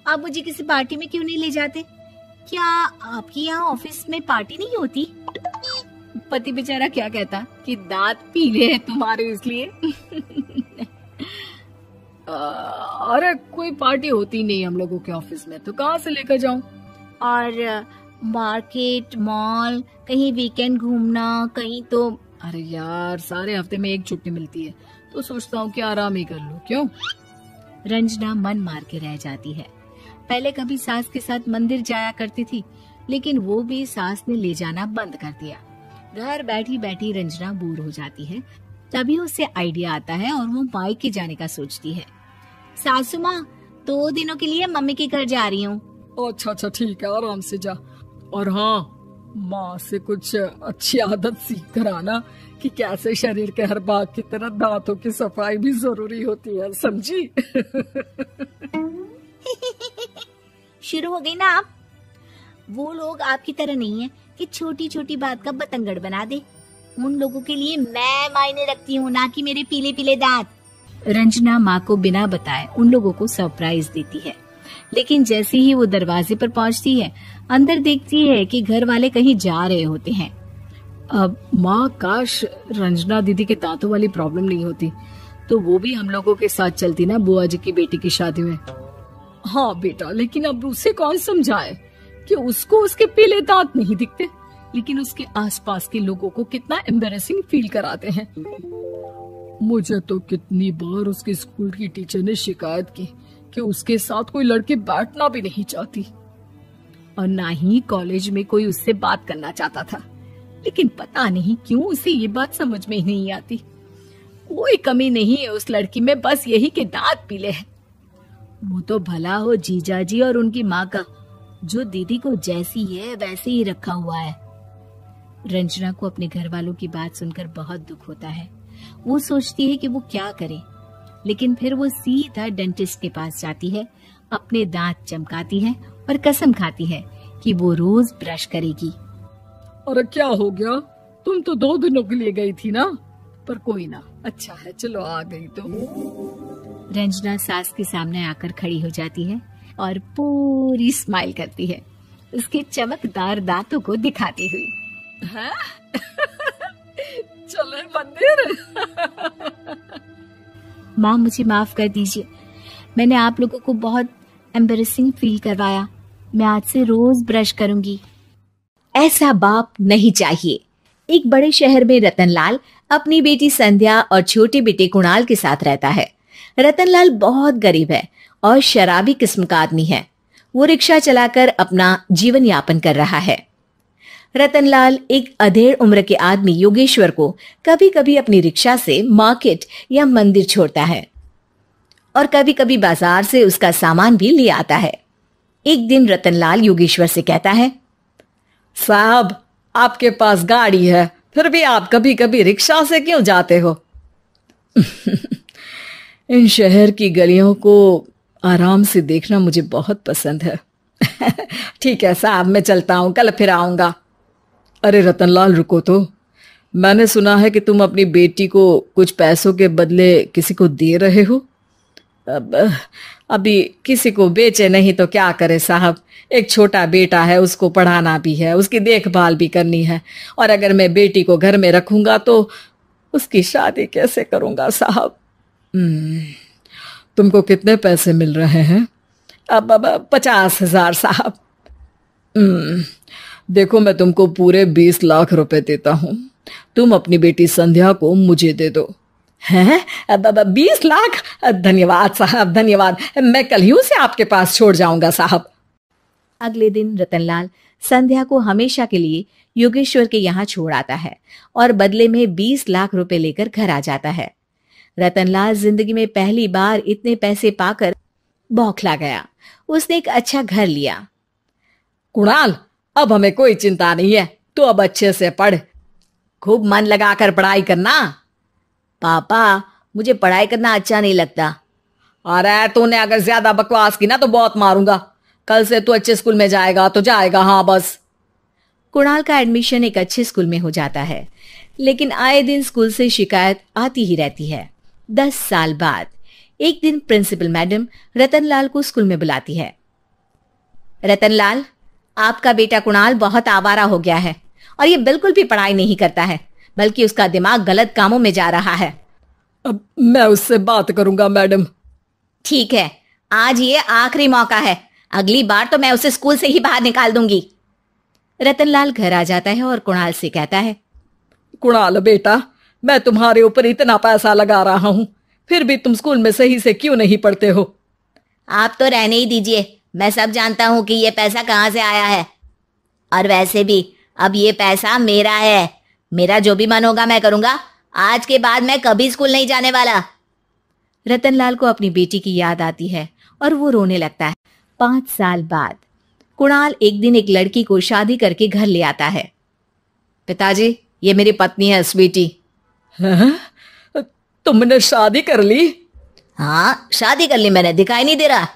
आप मुझे किसी पार्टी में क्यों नहीं ले जाते क्या आपके यहाँ ऑफिस में पार्टी नहीं होती पति बेचारा क्या कहता कि दांत पीले हैं तुम्हारे इसलिए अरे कोई पार्टी होती नहीं हम लोगों के ऑफिस में तो कहाँ से लेकर जाऊं और मार्केट मॉल कहीं वीकेंड घूमना कहीं तो अरे यार सारे हफ्ते में एक छुट्टी मिलती है तो सोचता हूँ कि आराम ही कर लूँ क्यों रंजना मन मार के रह जाती है पहले कभी सास के साथ मंदिर जाया करती थी लेकिन वो भी सास ने ले जाना बंद कर दिया घर बैठी बैठी रंजना बोर हो जाती है तभी उसे आइडिया आता है और वो मायके जाने का सोचती है सासू माँ दो दिनों के लिए मम्मी के घर जा रही हूँ अच्छा अच्छा ठीक है आराम से जा और हाँ माँ से कुछ अच्छी आदत सीख कर आना कि कैसे शरीर के हर भाग की तरह दांतों की सफाई भी जरूरी होती है समझी शुरू हो गई ना आप वो लोग आपकी तरह नहीं है कि छोटी छोटी बात का बतंगड़ बना दे उन लोगों के लिए मैं मायने रखती हूँ ना कि मेरे पीले पीले दांत रंजना माँ को बिना बताए उन लोगों को सरप्राइज देती है लेकिन जैसे ही वो दरवाजे पर पहुंचती है अंदर देखती है कि घर वाले कहीं जा रहे होते हैं अब माँ काश रंजना दीदी के दांतों वाली प्रॉब्लम नहीं होती तो वो भी हम लोगों के साथ चलती ना बुआ जी की बेटी की शादी में हाँ बेटा लेकिन अब उसे कौन समझाए कि उसको उसके पीले दांत नहीं दिखते लेकिन उसके आसपास के लोगों को कितना एम्बेसिंग फील कराते हैं मुझे तो कितनी बार उसके स्कूल की टीचर ने शिकायत की कि उसके साथ कोई लड़के बैठना भी नहीं चाहती और ना ही कॉलेज में कोई उससे बात करना चाहता था लेकिन पता नहीं क्यों उसे ये बात समझ में नहीं आती कोई कमी नहीं है उस लड़की में बस यही के दांत पीले है वो तो भला हो जीजा जी और उनकी माँ का जो दीदी को जैसी है वैसे ही रखा हुआ है रंजना को अपने घर वालों की बात सुनकर बहुत दुख होता है वो सोचती है कि वो क्या करे लेकिन फिर वो सीधा डेंटिस्ट के पास जाती है अपने दांत चमकाती है और कसम खाती है कि वो रोज ब्रश करेगी और क्या हो गया तुम तो दो दिनों के लिए गई थी ना पर कोई ना अच्छा है चलो आ गई तो रंजना सास के सामने आकर खड़ी हो जाती है और पूरी स्माइल करती है उसके चमकदार दांतों को दिखाती हुई चले मंदिर माँ मुझे माफ कर दीजिए मैंने आप लोगों को बहुत एम्बेसिंग फील करवाया मैं आज से रोज ब्रश करूंगी ऐसा बाप नहीं चाहिए एक बड़े शहर में रतनलाल अपनी बेटी संध्या और छोटे बेटे कुणाल के साथ रहता है रतनलाल बहुत गरीब है और शराबी किस्म का आदमी है वो रिक्शा चलाकर अपना जीवन यापन कर रहा है रतनलाल एक अधेड़ उम्र के आदमी योगेश्वर को कभी कभी अपनी रिक्शा से मार्केट या मंदिर छोड़ता है और कभी कभी बाजार से उसका सामान भी ले आता है एक दिन रतनलाल योगेश्वर से कहता है साहब आपके पास गाड़ी है फिर भी आप कभी कभी रिक्शा से क्यों जाते हो इन शहर की गलियों को आराम से देखना मुझे बहुत पसंद है ठीक है साहब मैं चलता हूँ कल फिर आऊँगा अरे रतनलाल रुको तो मैंने सुना है कि तुम अपनी बेटी को कुछ पैसों के बदले किसी को दे रहे हो अब अभी किसी को बेचे नहीं तो क्या करे साहब एक छोटा बेटा है उसको पढ़ाना भी है उसकी देखभाल भी करनी है और अगर मैं बेटी को घर में रखूंगा तो उसकी शादी कैसे करूंगा साहब हम्म। तुमको कितने पैसे मिल रहे हैं अब अब, पचास हजार साहब हम्म। देखो मैं तुमको पूरे बीस लाख रुपए देता हूँ तुम अपनी बेटी संध्या को मुझे दे दो हैं बीस लाख धन्यवाद साहब धन्यवाद मैं कल ही उसे आपके पास छोड़ जाऊंगा साहब अगले दिन रतनलाल संध्या को हमेशा के लिए योगेश्वर के यहाँ छोड़ आता है और बदले में बीस लाख रुपए लेकर घर आ जाता है रतनलाल जिंदगी में पहली बार इतने पैसे पाकर बौखला गया उसने एक अच्छा घर लिया कुणाल अब हमें कोई चिंता नहीं है तो अब अच्छे से पढ़ खूब मन लगाकर पढ़ाई करना पापा मुझे पढ़ाई करना अच्छा नहीं लगता अरे तूने अगर ज्यादा बकवास की ना तो बहुत मारूंगा कल से तू अच्छे स्कूल में जाएगा तो जाएगा हाँ बस कुणाल का एडमिशन एक अच्छे स्कूल में हो जाता है लेकिन आए दिन स्कूल से शिकायत आती ही रहती है दस साल बाद एक दिन प्रिंसिपल मैडम रतनलाल को स्कूल में बुलाती है रतनलाल आपका बेटा कुणाल बहुत आवारा हो गया है और ये बिल्कुल भी पढ़ाई नहीं करता है बल्कि उसका दिमाग गलत कामों में जा रहा है अब मैं उससे बात करूंगा मैडम ठीक है आज ये आखिरी मौका है अगली बार तो मैं उसे स्कूल से ही बाहर निकाल दूंगी रतनलाल घर आ जाता है और कुणाल से कहता है कुणाल बेटा मैं तुम्हारे ऊपर इतना पैसा लगा रहा हूँ फिर भी तुम स्कूल में सही से क्यों नहीं पढ़ते हो आप तो रहने ही दीजिए मैं सब जानता हूँ कि ये पैसा कहाँ से आया है और वैसे भी अब ये पैसा मेरा है मेरा जो भी मन होगा मैं करूंगा आज के बाद मैं कभी स्कूल नहीं जाने वाला रतनलाल को अपनी बेटी की याद आती है और वो रोने लगता है पांच साल बाद कुणाल एक दिन एक लड़की को शादी करके घर ले आता है पिताजी ये मेरी पत्नी है स्वीटी हाँ? तुमने शादी कर ली हाँ शादी कर ली मैंने दिखाई नहीं दे रहा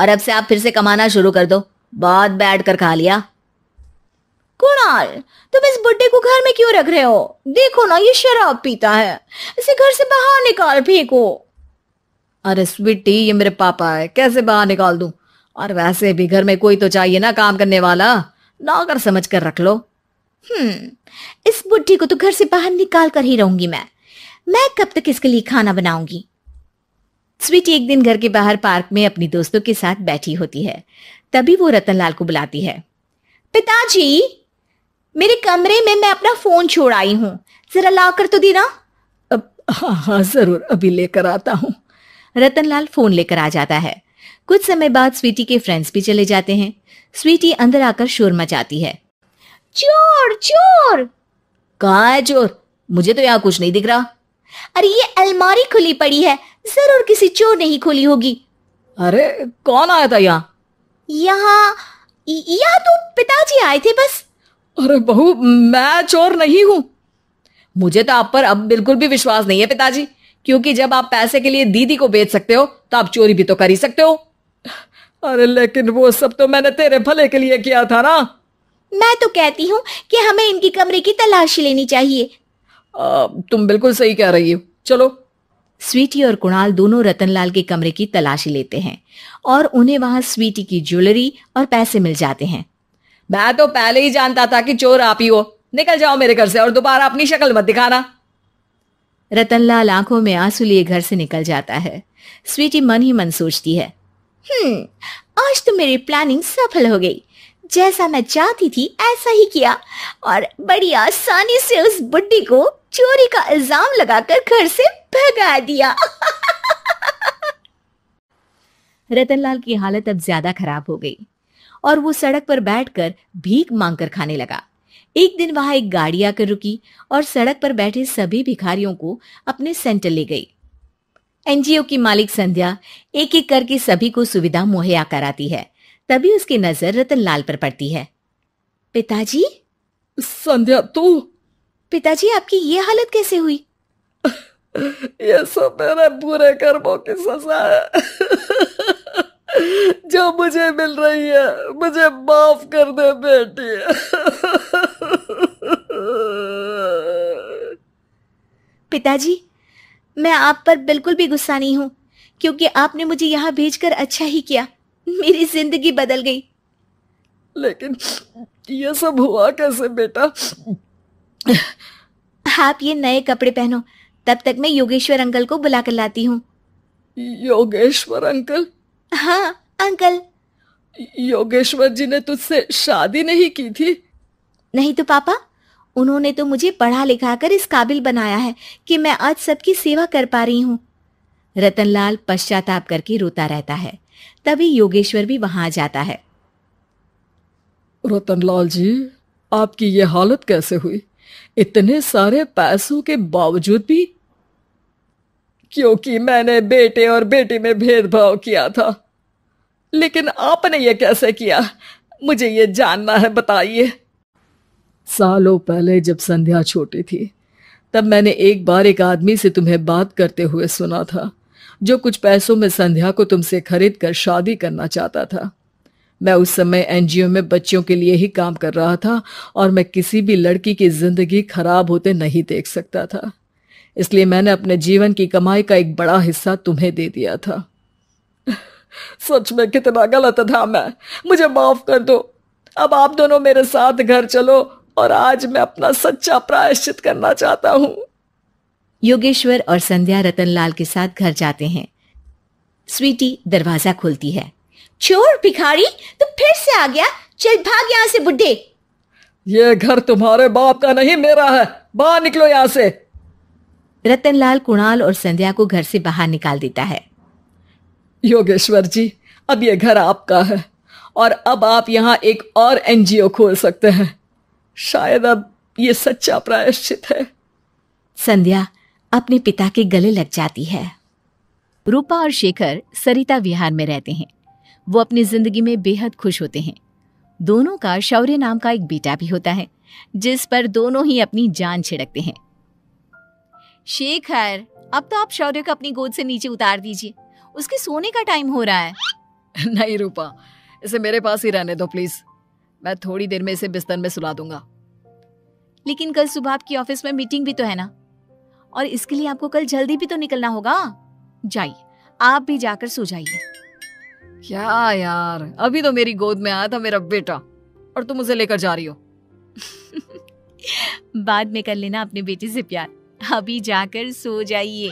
और अब से आप फिर से कमाना शुरू कर दो बहुत बैठ कर खा लिया कुणाल तुम इस बुड्ढे को घर में क्यों रख रहे हो देखो ना ये शराब पीता है इसे घर से बाहर निकाल फेंको अरे स्वीटी ये मेरे पापा है कैसे बाहर निकाल दूं और वैसे भी घर में कोई तो चाहिए ना काम करने वाला नौकर समझ कर रख लो हम्म इस बुढ़ी को तो घर से बाहर निकाल कर ही रहूंगी मैं मैं कब तक इसके लिए खाना बनाऊंगी स्वीटी एक दिन घर के बाहर पार्क में अपनी दोस्तों के साथ बैठी होती है तभी वो रतनलाल को बुलाती है पिताजी मेरे कमरे में मैं अपना फोन छोड़ आई हूँ जरा ला कर तो देना हाँ हाँ जरूर अभी लेकर आता हूँ रतनलाल फोन लेकर आ जाता है कुछ समय बाद स्वीटी के फ्रेंड्स भी चले जाते हैं स्वीटी अंदर आकर शोर मचाती है चोर चोर कहा है चोर मुझे तो यहाँ कुछ नहीं दिख रहा अरे ये अलमारी खुली पड़ी है जरूर किसी चोर ने ही खोली होगी अरे कौन आया था यहाँ यहाँ यहाँ तो पिताजी आए थे बस अरे बहू मैं चोर नहीं हूँ मुझे तो आप पर अब बिल्कुल भी विश्वास नहीं है पिताजी क्योंकि जब आप पैसे के लिए दीदी को बेच सकते हो तो आप चोरी भी तो कर ही सकते हो अरे लेकिन वो सब तो मैंने तेरे भले के लिए किया था ना मैं तो कहती हूँ कि हमें इनकी कमरे की तलाशी लेनी चाहिए आ, तुम बिल्कुल सही कह रही हो चलो स्वीटी और कुणाल दोनों रतनलाल के कमरे की तलाशी लेते हैं और उन्हें वहां स्वीटी की ज्वेलरी और पैसे मिल जाते हैं मैं तो पहले ही जानता था कि चोर आप ही हो निकल जाओ मेरे घर से और दोबारा अपनी शक्ल मत दिखाना रतनलाल आंखों में आंसू लिए घर से निकल जाता है स्वीटी मन ही मन सोचती है हम्म आज तो मेरी प्लानिंग सफल हो गई जैसा मैं चाहती थी ऐसा ही किया और बड़ी आसानी से उस बुढ़ी को चोरी का इल्जाम लगाकर घर से भगा दिया रतनलाल की हालत अब ज्यादा खराब हो गई और वो सड़क पर बैठकर भीख मांगकर खाने लगा एक दिन वहां एक गाड़ी आकर रुकी और सड़क पर बैठे सभी भिखारियों को अपने सेंटर ले गई एनजीओ की मालिक संध्या एक एक करके सभी को सुविधा मुहैया कराती है तभी उसकी नजर रतनलाल पर पड़ती है पिताजी संध्या तू पिताजी आपकी ये हालत कैसे हुई ये सब मेरे बुरे कर्मों की सजा है जो मुझे मिल रही है मुझे माफ कर दे बेटी पिताजी मैं आप पर बिल्कुल भी गुस्सा नहीं हूं क्योंकि आपने मुझे यहां भेजकर अच्छा ही किया मेरी जिंदगी बदल गई लेकिन ये सब हुआ कैसे बेटा आप ये नए कपड़े पहनो तब तक मैं योगेश्वर अंकल को बुला कर लाती हूँ योगेश्वर अंकल हाँ अंकल योगेश्वर जी ने तुझसे शादी नहीं की थी नहीं तो पापा उन्होंने तो मुझे पढ़ा लिखा कर इस काबिल बनाया है कि मैं आज सबकी सेवा कर पा रही हूँ रतनलाल पश्चाताप करके रोता रहता है तभी योगेश्वर भी वहां आ जाता है रतनलाल जी आपकी ये हालत कैसे हुई इतने सारे पैसों के बावजूद भी क्योंकि मैंने बेटे और बेटी में भेदभाव किया था लेकिन आपने ये कैसे किया मुझे ये जानना है बताइए सालों पहले जब संध्या छोटी थी तब मैंने एक बार एक आदमी से तुम्हें बात करते हुए सुना था जो कुछ पैसों में संध्या को तुमसे खरीद कर शादी करना चाहता था मैं उस समय एनजीओ में बच्चों के लिए ही काम कर रहा था और मैं किसी भी लड़की की जिंदगी खराब होते नहीं देख सकता था इसलिए मैंने अपने जीवन की कमाई का एक बड़ा हिस्सा तुम्हें दे दिया था सच में कितना गलत था मैं मुझे माफ कर दो अब आप दोनों मेरे साथ घर चलो और आज मैं अपना सच्चा प्रायश्चित करना चाहता हूँ योगेश्वर और संध्या रतनलाल के साथ घर जाते हैं स्वीटी दरवाजा खोलती है चोर भिखारी तू फिर से आ गया चल भाग यहाँ से बुढ़े ये घर तुम्हारे बाप का नहीं मेरा है बाहर निकलो यहाँ से रतनलाल कुणाल और संध्या को घर से बाहर निकाल देता है योगेश्वर जी अब ये घर आपका है और अब आप यहाँ एक और एनजीओ खोल सकते हैं शायद अब ये सच्चा प्रायश्चित है संध्या अपने पिता के गले लग जाती है रूपा और शेखर सरिता विहार में रहते हैं वो अपनी जिंदगी में बेहद खुश होते हैं दोनों का शौर्य नाम का एक बेटा भी होता है जिस पर दोनों ही अपनी जान छिड़कते हैं शेखर अब तो आप शौर्य को अपनी गोद से नीचे उतार दीजिए उसके सोने का टाइम हो रहा है नहीं रूपा इसे मेरे पास ही रहने दो प्लीज मैं थोड़ी देर में इसे बिस्तर में सुला दूंगा लेकिन कल सुबह आपकी ऑफिस में मीटिंग भी तो है ना और इसके लिए आपको कल जल्दी भी तो निकलना होगा जाइए आप भी जाकर सो जाइए क्या यार अभी तो मेरी गोद में आया था मेरा बेटा और तुम उसे लेकर जा रही हो बाद में कर लेना अपने बेटे से प्यार अभी जाकर सो जाइए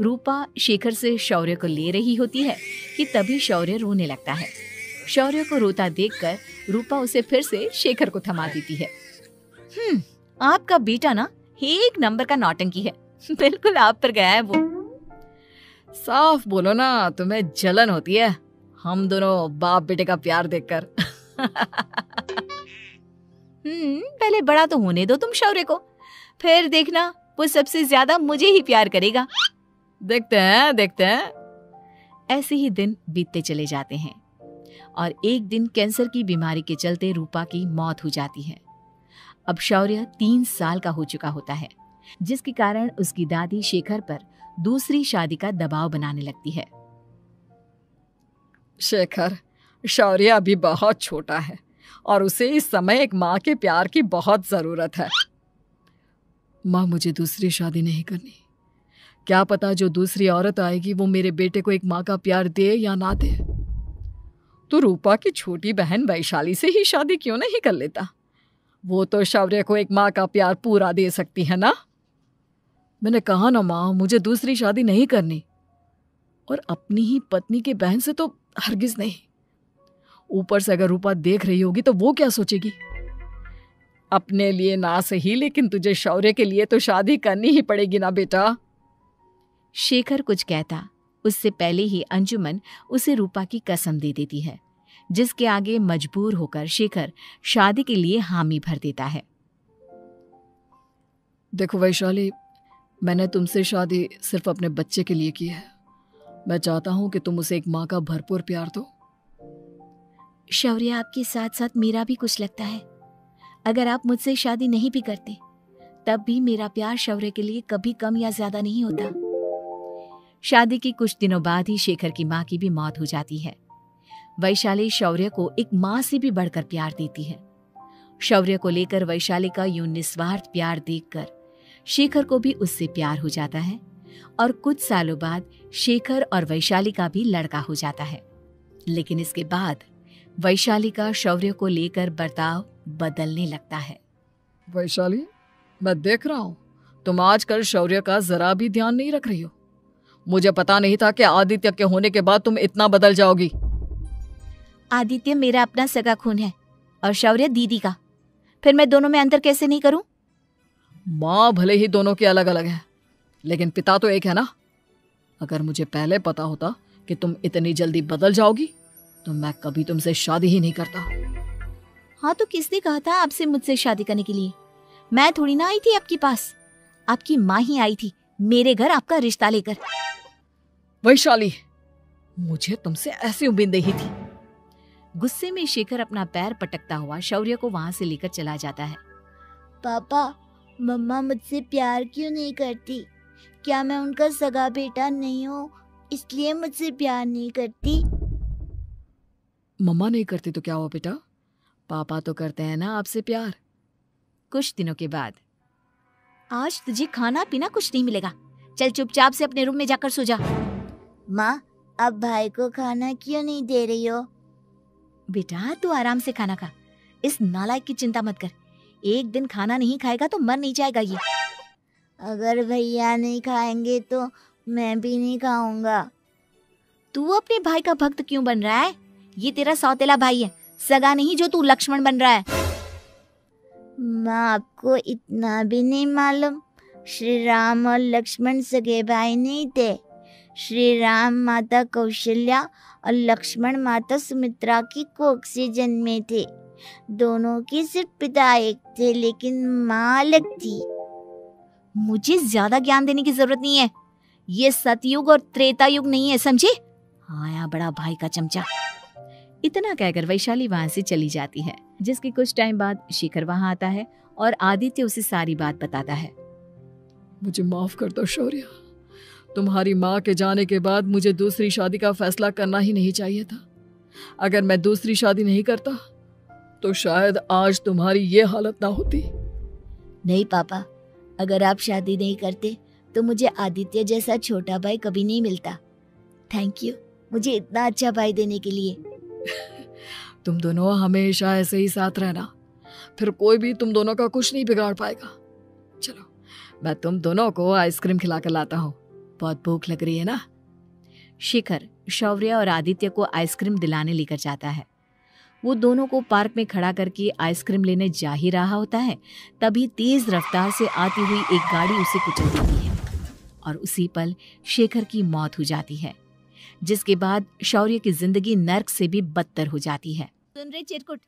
रूपा शेखर से शौर्य को ले रही होती है कि तभी शौर्य रोने लगता है शौर्य को रोता देखकर रूपा उसे फिर से शेखर को थमा देती है हम्म आपका बेटा ना एक नंबर का नौटंकी है बिल्कुल आप पर गया है वो साफ बोलो ना तुम्हें जलन होती है हम दोनों बाप बेटे का प्यार देखकर हम्म पहले बड़ा तो होने दो तुम शौर्य को फिर देखना वो सबसे ज्यादा मुझे ही प्यार करेगा देखते हैं देखते हैं ऐसे ही दिन बीतते चले जाते हैं और एक दिन कैंसर की बीमारी के चलते रूपा की मौत हो जाती है अब शौर्य तीन साल का हो चुका होता है जिसके कारण उसकी दादी शेखर पर दूसरी शादी का दबाव बनाने लगती है शेखर शौर्य अभी बहुत छोटा है और उसे इस समय एक माँ के प्यार की बहुत ज़रूरत है माँ मुझे दूसरी शादी नहीं करनी क्या पता जो दूसरी औरत आएगी वो मेरे बेटे को एक माँ का प्यार दे या ना दे तो रूपा की छोटी बहन वैशाली से ही शादी क्यों नहीं कर लेता वो तो शौर्य को एक माँ का प्यार पूरा दे सकती है ना मैंने कहा ना माँ मुझे दूसरी शादी नहीं करनी और अपनी ही पत्नी की बहन से तो हरगिज नहीं ऊपर से अगर रूपा देख रही होगी तो वो क्या सोचेगी अपने लिए ना सही लेकिन तुझे शौर्य के लिए तो शादी करनी ही पड़ेगी ना बेटा शेखर कुछ कहता उससे पहले ही अंजुमन उसे रूपा की कसम दे देती है जिसके आगे मजबूर होकर शेखर शादी के लिए हामी भर देता है देखो वैशाली मैंने तुमसे शादी सिर्फ अपने बच्चे के लिए की है मैं चाहता हूं कि तुम उसे एक माँ का भरपूर प्यार दो शौर्य आपके साथ साथ मेरा भी कुछ लगता है अगर आप मुझसे शादी नहीं भी करते तब भी मेरा प्यार शौर्य के लिए कभी कम या ज्यादा नहीं होता शादी के कुछ दिनों बाद ही शेखर की माँ की भी मौत हो जाती है वैशाली शौर्य को एक माँ से भी बढ़कर प्यार देती है शौर्य को लेकर वैशाली का यूं निस्वार्थ प्यार देखकर शेखर को भी उससे प्यार हो जाता है और कुछ सालों बाद शेखर और वैशाली का भी लड़का हो जाता है लेकिन इसके बाद वैशाली का शौर्य को लेकर बर्ताव बदलने लगता है वैशाली मैं देख रहा हूँ तुम आजकल शौर्य का जरा भी ध्यान नहीं रख रही हो मुझे पता नहीं था कि आदित्य के होने के बाद तुम इतना बदल जाओगी आदित्य मेरा अपना सगा खून है और शौर्य दीदी का फिर मैं दोनों में अंतर कैसे नहीं करूं माँ भले ही दोनों के अलग अलग है लेकिन पिता तो एक है ना अगर मुझे पहले पता होता कि तुम इतनी जल्दी बदल जाओगी तो मैं कभी तुमसे शादी ही नहीं करता हाँ तो किसने कहा था आपसे मुझसे शादी करने के लिए मैं थोड़ी ना आई थी आपके पास आपकी माँ ही आई थी मेरे घर आपका रिश्ता लेकर वैशाली मुझे तुमसे ऐसी उम्मीद नहीं थी गुस्से में शेखर अपना पैर पटकता हुआ शौर्य को वहाँ से लेकर चला जाता है पापा मम्मा मुझसे प्यार क्यों नहीं करती क्या मैं उनका सगा बेटा नहीं हूँ इसलिए मुझसे प्यार नहीं करती मम्मा नहीं करती तो क्या हुआ बेटा पापा तो करते हैं ना आपसे प्यार कुछ दिनों के बाद आज तुझे खाना पीना कुछ नहीं मिलेगा चल चुपचाप से अपने रूम में जाकर सो जा माँ अब भाई को खाना क्यों नहीं दे रही हो बेटा तू आराम से खाना खा इस नालायक की चिंता मत कर एक दिन खाना नहीं खाएगा तो मर नहीं जाएगा ये अगर भैया नहीं खाएंगे तो मैं भी नहीं खाऊंगा तू अपने भाई का भक्त क्यों बन रहा है ये तेरा सौतेला भाई है सगा नहीं जो तू लक्ष्मण बन रहा है माँ आपको इतना भी नहीं मालूम श्री राम और लक्ष्मण सगे भाई नहीं थे श्री राम माता कौशल्या और लक्ष्मण माता सुमित्रा की कोख से जन्मे थे दोनों के सिर्फ पिता एक थे लेकिन माँ अलग थी मुझे ज्यादा ज्ञान देने की जरूरत नहीं है ये सतयुग और त्रेता युग नहीं है समझे आया हाँ, बड़ा भाई का चमचा इतना कहकर वैशाली वहां से चली जाती है जिसके कुछ टाइम बाद शिखर वहां आता है और आदित्य उसे सारी बात बताता है मुझे माफ कर दो शौर्या तुम्हारी माँ के जाने के बाद मुझे दूसरी शादी का फैसला करना ही नहीं चाहिए था अगर मैं दूसरी शादी नहीं करता तो शायद आज तुम्हारी ये हालत ना होती नहीं पापा अगर आप शादी नहीं करते तो मुझे आदित्य जैसा छोटा भाई कभी नहीं मिलता थैंक यू मुझे इतना अच्छा भाई देने के लिए तुम दोनों हमेशा ऐसे ही साथ रहना फिर कोई भी तुम दोनों का कुछ नहीं बिगाड़ पाएगा चलो मैं तुम दोनों को आइसक्रीम खिलाकर लाता हूँ बहुत भूख लग रही है ना शिखर शौर्य और आदित्य को आइसक्रीम दिलाने लेकर जाता है वो दोनों को पार्क में खड़ा करके आइसक्रीम लेने जा ही रहा होता है तभी तेज रफ्तार से आती हुई एक गाड़ी उसे कुचल देती है और उसी पल शेखर की मौत हो जाती है जिसके बाद शौर्य की जिंदगी नरक से भी बदतर हो जाती है सुन रहे चिरकुट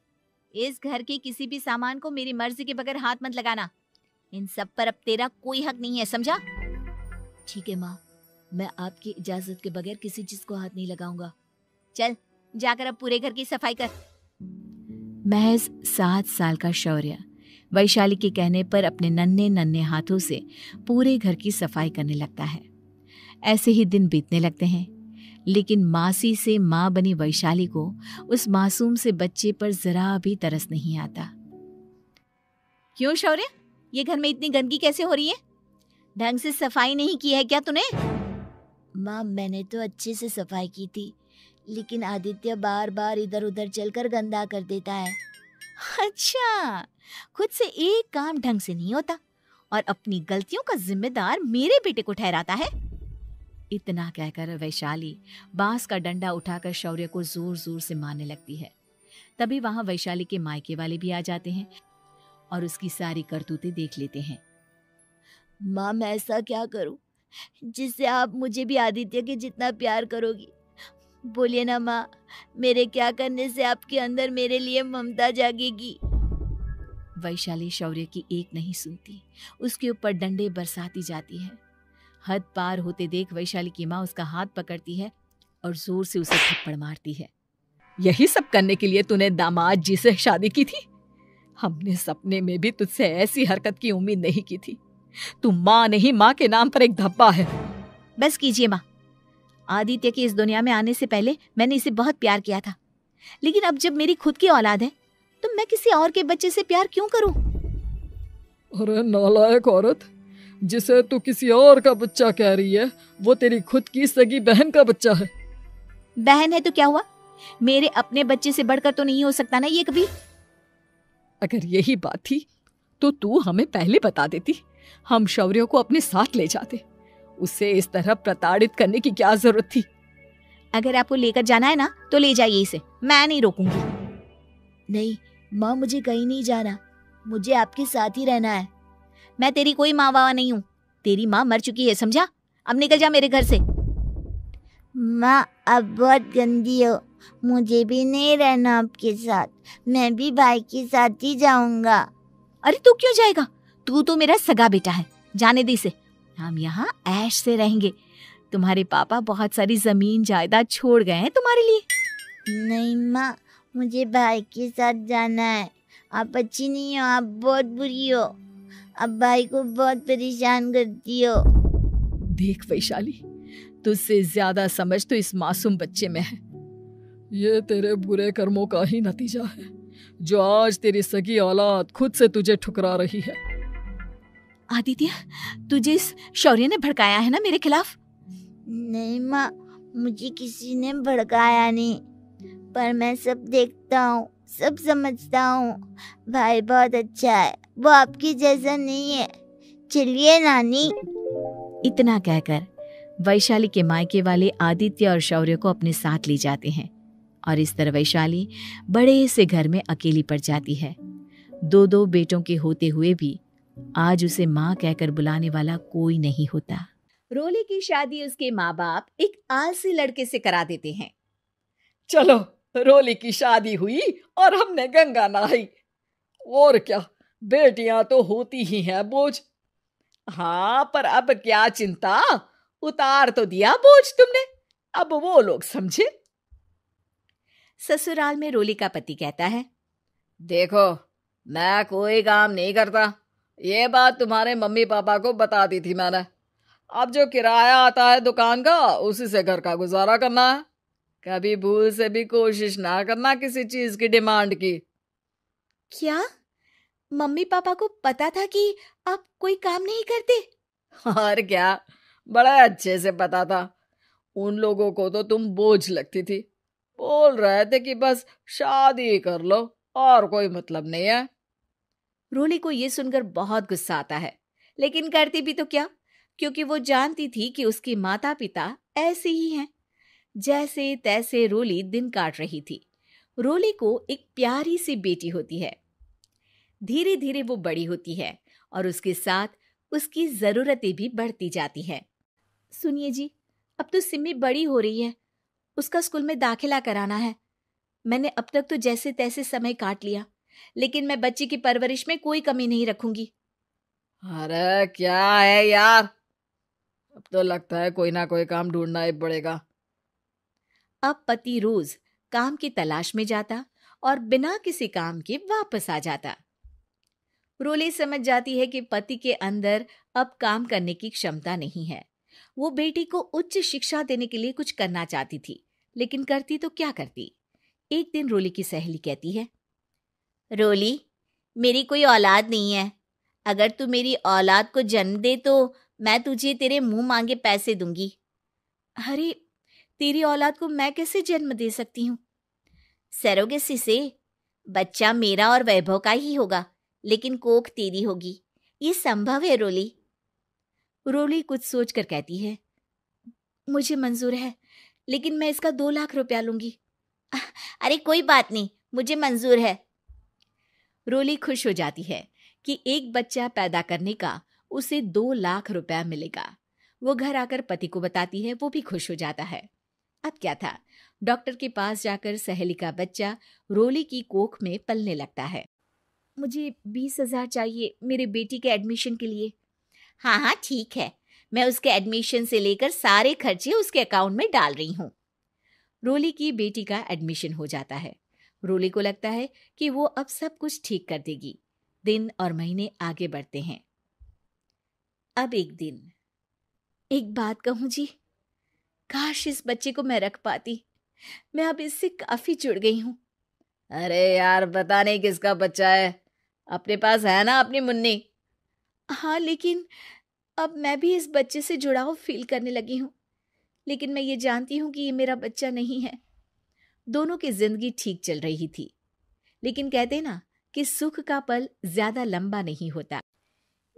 इस घर के किसी भी सामान को मेरी मर्जी के बगैर हाथ मत लगाना इन सब पर अब तेरा कोई हक नहीं है समझा ठीक है माँ मैं आपकी इजाजत के बगैर किसी चीज को हाथ नहीं लगाऊंगा चल जाकर अब पूरे घर की सफाई कर महज सात साल का शौर्य वैशाली के कहने पर अपने नन्हे नन्हे हाथों से पूरे घर की सफाई करने लगता है ऐसे ही दिन बीतने लगते हैं लेकिन मासी से माँ बनी वैशाली को उस मासूम से बच्चे पर जरा भी तरस नहीं आता क्यों शौर्य ये घर में इतनी गंदगी कैसे हो रही है ढंग से सफाई नहीं की है क्या तूने माँ मैंने तो अच्छे से सफाई की थी लेकिन आदित्य बार बार इधर उधर चलकर गंदा कर देता है अच्छा खुद से एक काम ढंग से नहीं होता और अपनी गलतियों का जिम्मेदार मेरे बेटे को ठहराता है इतना कहकर वैशाली बांस का डंडा उठाकर शौर्य को जोर जोर से मारने लगती है तभी वहां वैशाली के मायके वाले भी आ जाते हैं और उसकी सारी करतूतें देख लेते हैं माँ मैं ऐसा क्या करूं जिससे आप मुझे भी आदित्य के जितना प्यार करोगी बोलिए ना माँ मेरे क्या करने से आपके अंदर मेरे लिए ममता जागेगी वैशाली शौर्य की एक नहीं सुनती उसके ऊपर डंडे बरसाती जाती है हद पार होते देख वैशाली की माँ उसका हाथ पकड़ती है और जोर से उसे थप्पड़ मारती है यही सब करने के लिए तूने दामाद जी से शादी की थी हमने सपने में भी तुझसे ऐसी हरकत की उम्मीद नहीं की थी तू माँ नहीं माँ के नाम पर एक धब्बा है बस कीजिए माँ आदित्य के इस दुनिया में आने से पहले मैंने इसे बहुत प्यार किया था लेकिन अब जब मेरी खुद की औलाद है तो मैं किसी और के बच्चे से प्यार क्यों करूं? अरे नालायक औरत जिसे तू किसी और का बच्चा कह रही है वो तेरी खुद की सगी बहन का बच्चा है बहन है तो क्या हुआ मेरे अपने बच्चे से बढ़कर तो नहीं हो सकता ना ये कभी अगर यही बात थी तो तू हमें पहले बता देती हम शौर्य को अपने साथ ले जाते उसे इस तरह प्रताड़ित करने की क्या जरूरत थी अगर आपको लेकर जाना है ना तो ले जाइए इसे मैं नहीं रोकूंगी नहीं माँ मुझे कहीं नहीं जाना मुझे आपके साथ ही रहना है मैं तेरी कोई माँ बाबा नहीं हूँ तेरी माँ मर चुकी है समझा अब निकल जा मेरे घर से माँ अब बहुत गंदी हो मुझे भी नहीं रहना आपके साथ मैं भी भाई के साथ ही जाऊंगा अरे तू क्यों जाएगा तू तो मेरा सगा बेटा है जाने दी से हम यहाँ ऐश से रहेंगे तुम्हारे पापा बहुत सारी जमीन जायदाद छोड़ गए हैं तुम्हारे लिए नहीं माँ मुझे भाई के साथ जाना है आप अच्छी नहीं हो आप बहुत बुरी हो अब भाई को बहुत परेशान करती हो देख वैशाली तुझसे ज्यादा समझ तो इस मासूम बच्चे में है ये तेरे बुरे कर्मों का ही नतीजा है जो आज तेरी सगी औलाद खुद से तुझे ठुकरा रही है आदित्य तुझे इस शौर्य ने भड़काया है ना मेरे खिलाफ नहीं माँ मुझे किसी ने भड़काया नहीं पर मैं सब देखता हूँ सब समझता हूँ भाई बहुत अच्छा है वो आपकी जैसा नहीं है चलिए नानी इतना कहकर वैशाली के मायके वाले आदित्य और शौर्य को अपने साथ ले जाते हैं और इस तरह वैशाली बड़े से घर में अकेली पड़ जाती है दो दो बेटों के होते हुए भी आज उसे माँ कहकर बुलाने वाला कोई नहीं होता रोली की शादी उसके माँ बाप एक आलसी लड़के से करा देते हैं चलो रोली की शादी हुई और हमने गंगा नहाई और क्या बेटियां तो होती ही हैं बोझ हाँ पर अब क्या चिंता उतार तो दिया बोझ तुमने अब वो लोग समझे ससुराल में रोली का पति कहता है देखो मैं कोई काम नहीं करता ये बात तुम्हारे मम्मी पापा को बता दी थी मैंने अब जो किराया आता है दुकान का उसी से घर का गुजारा करना है कभी भूल से भी कोशिश ना करना किसी चीज की डिमांड की क्या मम्मी पापा को पता था कि आप कोई काम नहीं करते और क्या बड़ा अच्छे से पता था उन लोगों को तो तुम बोझ लगती थी बोल रहे थे कि बस शादी कर लो और कोई मतलब नहीं है रूली को यह सुनकर बहुत गुस्सा आता है लेकिन करती भी तो क्या क्योंकि वो जानती थी कि उसके माता पिता ऐसे ही हैं जैसे तैसे रोली दिन काट रही थी रोली को एक प्यारी सी बेटी होती है धीरे धीरे वो बड़ी होती है और उसके साथ उसकी ज़रूरतें भी बढ़ती जाती हैं सुनिए जी अब तो सिमी बड़ी हो रही है उसका स्कूल में दाखिला कराना है मैंने अब तक तो जैसे तैसे समय काट लिया लेकिन मैं बच्ची की परवरिश में कोई कमी नहीं रखूंगी अरे क्या है यार अब तो लगता है कोई ना कोई काम ढूंढना ही पड़ेगा अब पति रोज काम की तलाश में जाता और बिना किसी काम के वापस आ जाता रोली समझ जाती है कि पति के अंदर अब काम करने की क्षमता नहीं है वो बेटी को उच्च शिक्षा देने के लिए कुछ करना चाहती थी लेकिन करती तो क्या करती एक दिन रोली की सहेली कहती है रोली मेरी कोई औलाद नहीं है अगर तू मेरी औलाद को जन्म दे तो मैं तुझे तेरे मुंह मांगे पैसे दूंगी अरे तेरी औलाद को मैं कैसे जन्म दे सकती हूँ सरोगेसी से बच्चा मेरा और वैभव का ही होगा लेकिन कोख तेरी होगी ये संभव है रोली रोली कुछ सोच कर कहती है मुझे मंजूर है लेकिन मैं इसका दो लाख रुपया लूंगी अरे कोई बात नहीं मुझे मंजूर है रोली खुश हो जाती है कि एक बच्चा पैदा करने का उसे दो लाख रुपया मिलेगा वो घर आकर पति को बताती है वो भी खुश हो जाता है अब क्या था डॉक्टर के पास जाकर सहेली का बच्चा रोली की कोख में पलने लगता है मुझे बीस हजार चाहिए मेरे बेटी के एडमिशन के लिए हाँ हाँ ठीक है मैं उसके एडमिशन से लेकर सारे खर्चे उसके अकाउंट में डाल रही हूँ रोली की बेटी का एडमिशन हो जाता है रोली को लगता है कि वो अब सब कुछ ठीक कर देगी दिन और महीने आगे बढ़ते हैं अब एक दिन एक बात कहूं जी काश इस बच्चे को मैं रख पाती मैं अब इससे काफी जुड़ गई हूं अरे यार बता नहीं किसका बच्चा है अपने पास है ना अपनी मुन्नी हाँ लेकिन अब मैं भी इस बच्चे से जुड़ाव फील करने लगी हूँ लेकिन मैं ये जानती हूँ कि ये मेरा बच्चा नहीं है दोनों की जिंदगी ठीक चल रही थी लेकिन कहते ना कि सुख का पल ज्यादा लंबा नहीं होता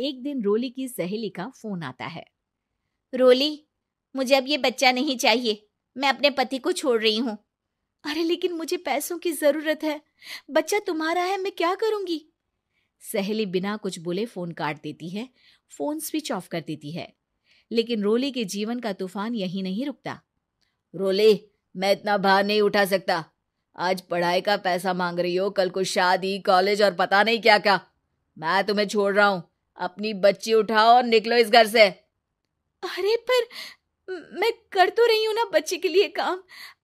एक दिन रोली की सहेली का फोन आता है रोली मुझे अब ये बच्चा नहीं चाहिए मैं अपने पति को छोड़ रही हूँ अरे लेकिन मुझे पैसों की जरूरत है बच्चा तुम्हारा है मैं क्या करूंगी सहेली बिना कुछ बोले फोन काट देती है फोन स्विच ऑफ कर देती है लेकिन रोली के जीवन का तूफान यही नहीं रुकता रोले मैं इतना भार नहीं उठा सकता आज पढ़ाई का पैसा मांग रही हो कल को शादी कॉलेज और पता नहीं क्या क्या मैं तुम्हें छोड़ रहा हूँ अपनी बच्ची उठाओ और निकलो इस घर से अरे पर मैं कर तो रही हूँ ना बच्ची के लिए काम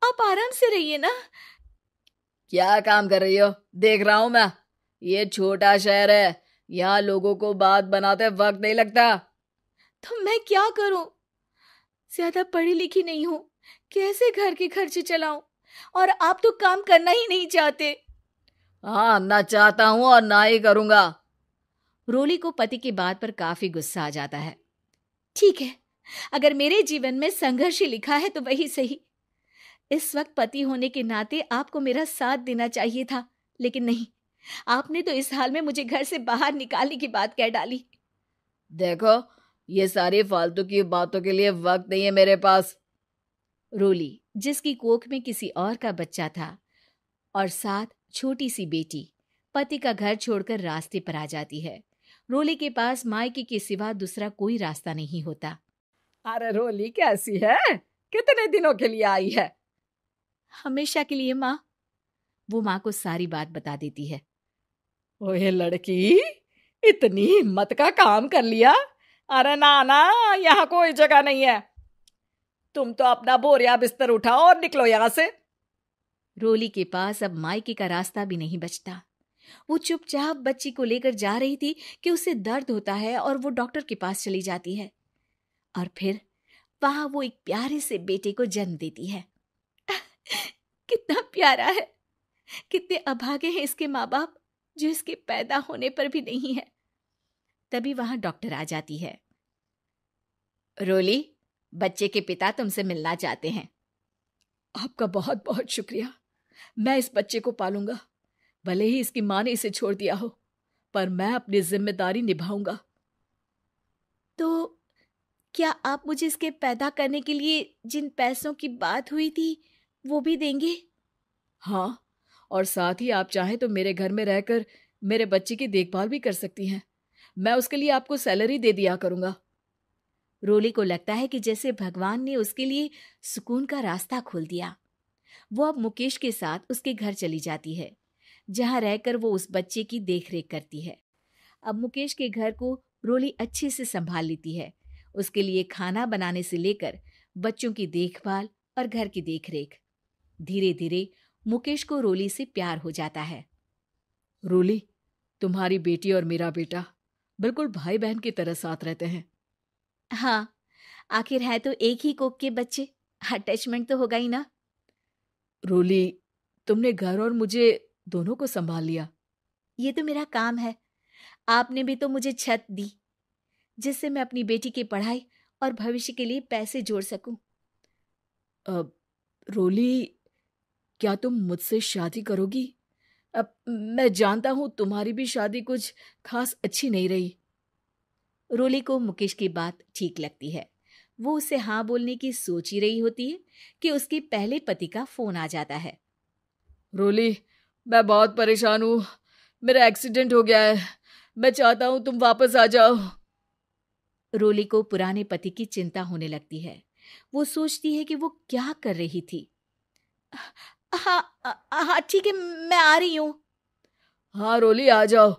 आप आराम से रहिए ना क्या काम कर रही हो देख रहा हूँ मैं ये छोटा शहर है यहाँ लोगों को बात बनाते वक्त नहीं लगता तो मैं क्या करूं ज्यादा पढ़ी लिखी नहीं हूँ कैसे घर के खर्चे चलाऊं और आप तो काम करना ही नहीं चाहते हाँ ना चाहता हूं और ना ही करूंगा रोली को पति की बात पर काफी गुस्सा आ जाता है ठीक है अगर मेरे जीवन में संघर्ष लिखा है तो वही सही इस वक्त पति होने के नाते आपको मेरा साथ देना चाहिए था लेकिन नहीं आपने तो इस हाल में मुझे घर से बाहर निकालने की बात कह डाली देखो ये सारी फालतू की बातों के लिए वक्त नहीं है मेरे पास रोली जिसकी कोख में किसी और का बच्चा था और साथ छोटी सी बेटी पति का घर छोड़कर रास्ते पर आ जाती है रोली के पास मायके के सिवा दूसरा कोई रास्ता नहीं होता अरे रोली कैसी है कितने दिनों के लिए आई है हमेशा के लिए माँ वो माँ को सारी बात बता देती है ओए लड़की इतनी हिम्मत का काम कर लिया अरे नाना यहाँ कोई जगह नहीं है तुम तो अपना बोरिया बिस्तर उठाओ और निकलो यहां से रोली के पास अब मायके का रास्ता भी नहीं बचता वो चुपचाप बच्ची को लेकर जा रही थी कि उसे दर्द होता है और वो डॉक्टर के पास चली जाती है और फिर वहां वो एक प्यारे से बेटे को जन्म देती है कितना प्यारा है कितने अभागे हैं इसके माँ बाप जो इसके पैदा होने पर भी नहीं है तभी वहां डॉक्टर आ जाती है रोली बच्चे के पिता तुमसे मिलना चाहते हैं आपका बहुत बहुत शुक्रिया मैं इस बच्चे को पालूंगा भले ही इसकी मां ने इसे छोड़ दिया हो पर मैं अपनी जिम्मेदारी निभाऊंगा तो क्या आप मुझे इसके पैदा करने के लिए जिन पैसों की बात हुई थी वो भी देंगे हाँ और साथ ही आप चाहें तो मेरे घर में रहकर मेरे बच्चे की देखभाल भी कर सकती हैं मैं उसके लिए आपको सैलरी दे दिया करूंगा रोली को लगता है कि जैसे भगवान ने उसके लिए सुकून का रास्ता खोल दिया वो अब मुकेश के साथ उसके घर चली जाती है जहां रहकर वो उस बच्चे की देखरेख करती है अब मुकेश के घर को रोली अच्छे से संभाल लेती है उसके लिए खाना बनाने से लेकर बच्चों की देखभाल और घर की देखरेख धीरे धीरे मुकेश को रोली से प्यार हो जाता है रोली तुम्हारी बेटी और मेरा बेटा बिल्कुल भाई बहन की तरह साथ रहते हैं हाँ, आखिर है तो एक ही कोक के बच्चे, अटैचमेंट तो होगा ही ना। रोली, तुमने घर और मुझे दोनों को संभाल लिया। ये तो मेरा काम है। आपने भी तो मुझे छत दी, जिससे मैं अपनी बेटी की पढ़ाई और भविष्य के लिए पैसे जोड़ सकूं। अब रोली, क्या तुम मुझसे शादी करोगी? अब मैं जानता हूं तुम्हारी भी शादी कुछ खास अच्छी नहीं रही। रोली को मुकेश की बात ठीक लगती है वो उसे हाँ बोलने की सोच ही रही होती है कि उसके पहले पति का फोन आ जाता है रोली मैं बहुत परेशान हूँ मेरा एक्सीडेंट हो गया है मैं चाहता हूँ तुम वापस आ जाओ रोली को पुराने पति की चिंता होने लगती है वो सोचती है कि वो क्या कर रही थी हाँ हाँ ठीक है मैं आ रही हूँ हाँ रोली आ जाओ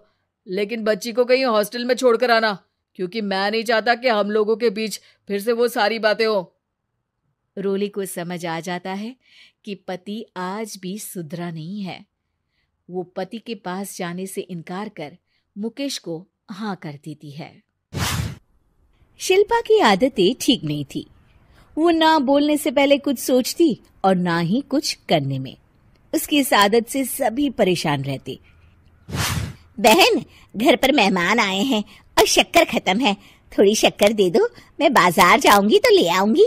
लेकिन बच्ची को कहीं हॉस्टल में छोड़कर आना क्योंकि मैं नहीं चाहता कि हम लोगों के बीच फिर से वो सारी बातें हो रोली को समझ आ जाता है कि पति आज भी सुधरा नहीं है वो पति के पास जाने से इनकार कर मुकेश को हाँ कर देती है शिल्पा की आदतें ठीक नहीं थी वो ना बोलने से पहले कुछ सोचती और ना ही कुछ करने में उसकी इस आदत से सभी परेशान रहते बहन घर पर मेहमान आए हैं और शक्कर खत्म है थोड़ी शक्कर दे दो मैं बाजार जाऊंगी तो ले आऊंगी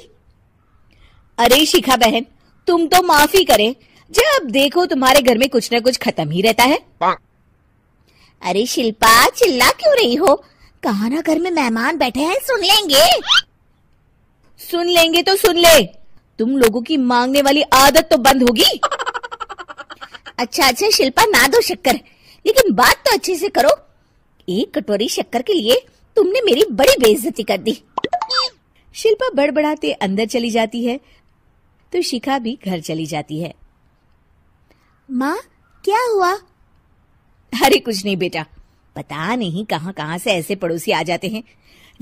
अरे शिखा बहन तुम तो माफी करे जब देखो तुम्हारे घर में कुछ ना कुछ खत्म ही रहता है अरे शिल्पा चिल्ला क्यों रही हो कहा ना घर में मेहमान बैठे हैं सुन लेंगे सुन लेंगे तो सुन ले तुम लोगों की मांगने वाली आदत तो बंद होगी अच्छा अच्छा शिल्पा ना दो शक्कर लेकिन बात तो अच्छे से करो एक कटोरी शक्कर के लिए तुमने मेरी बड़ी बेइज्जती कर दी शिल्पा बड़बड़ाते अंदर चली जाती है तो शिखा भी घर चली जाती है माँ क्या हुआ अरे कुछ नहीं बेटा पता नहीं कहाँ कहाँ से ऐसे पड़ोसी आ जाते हैं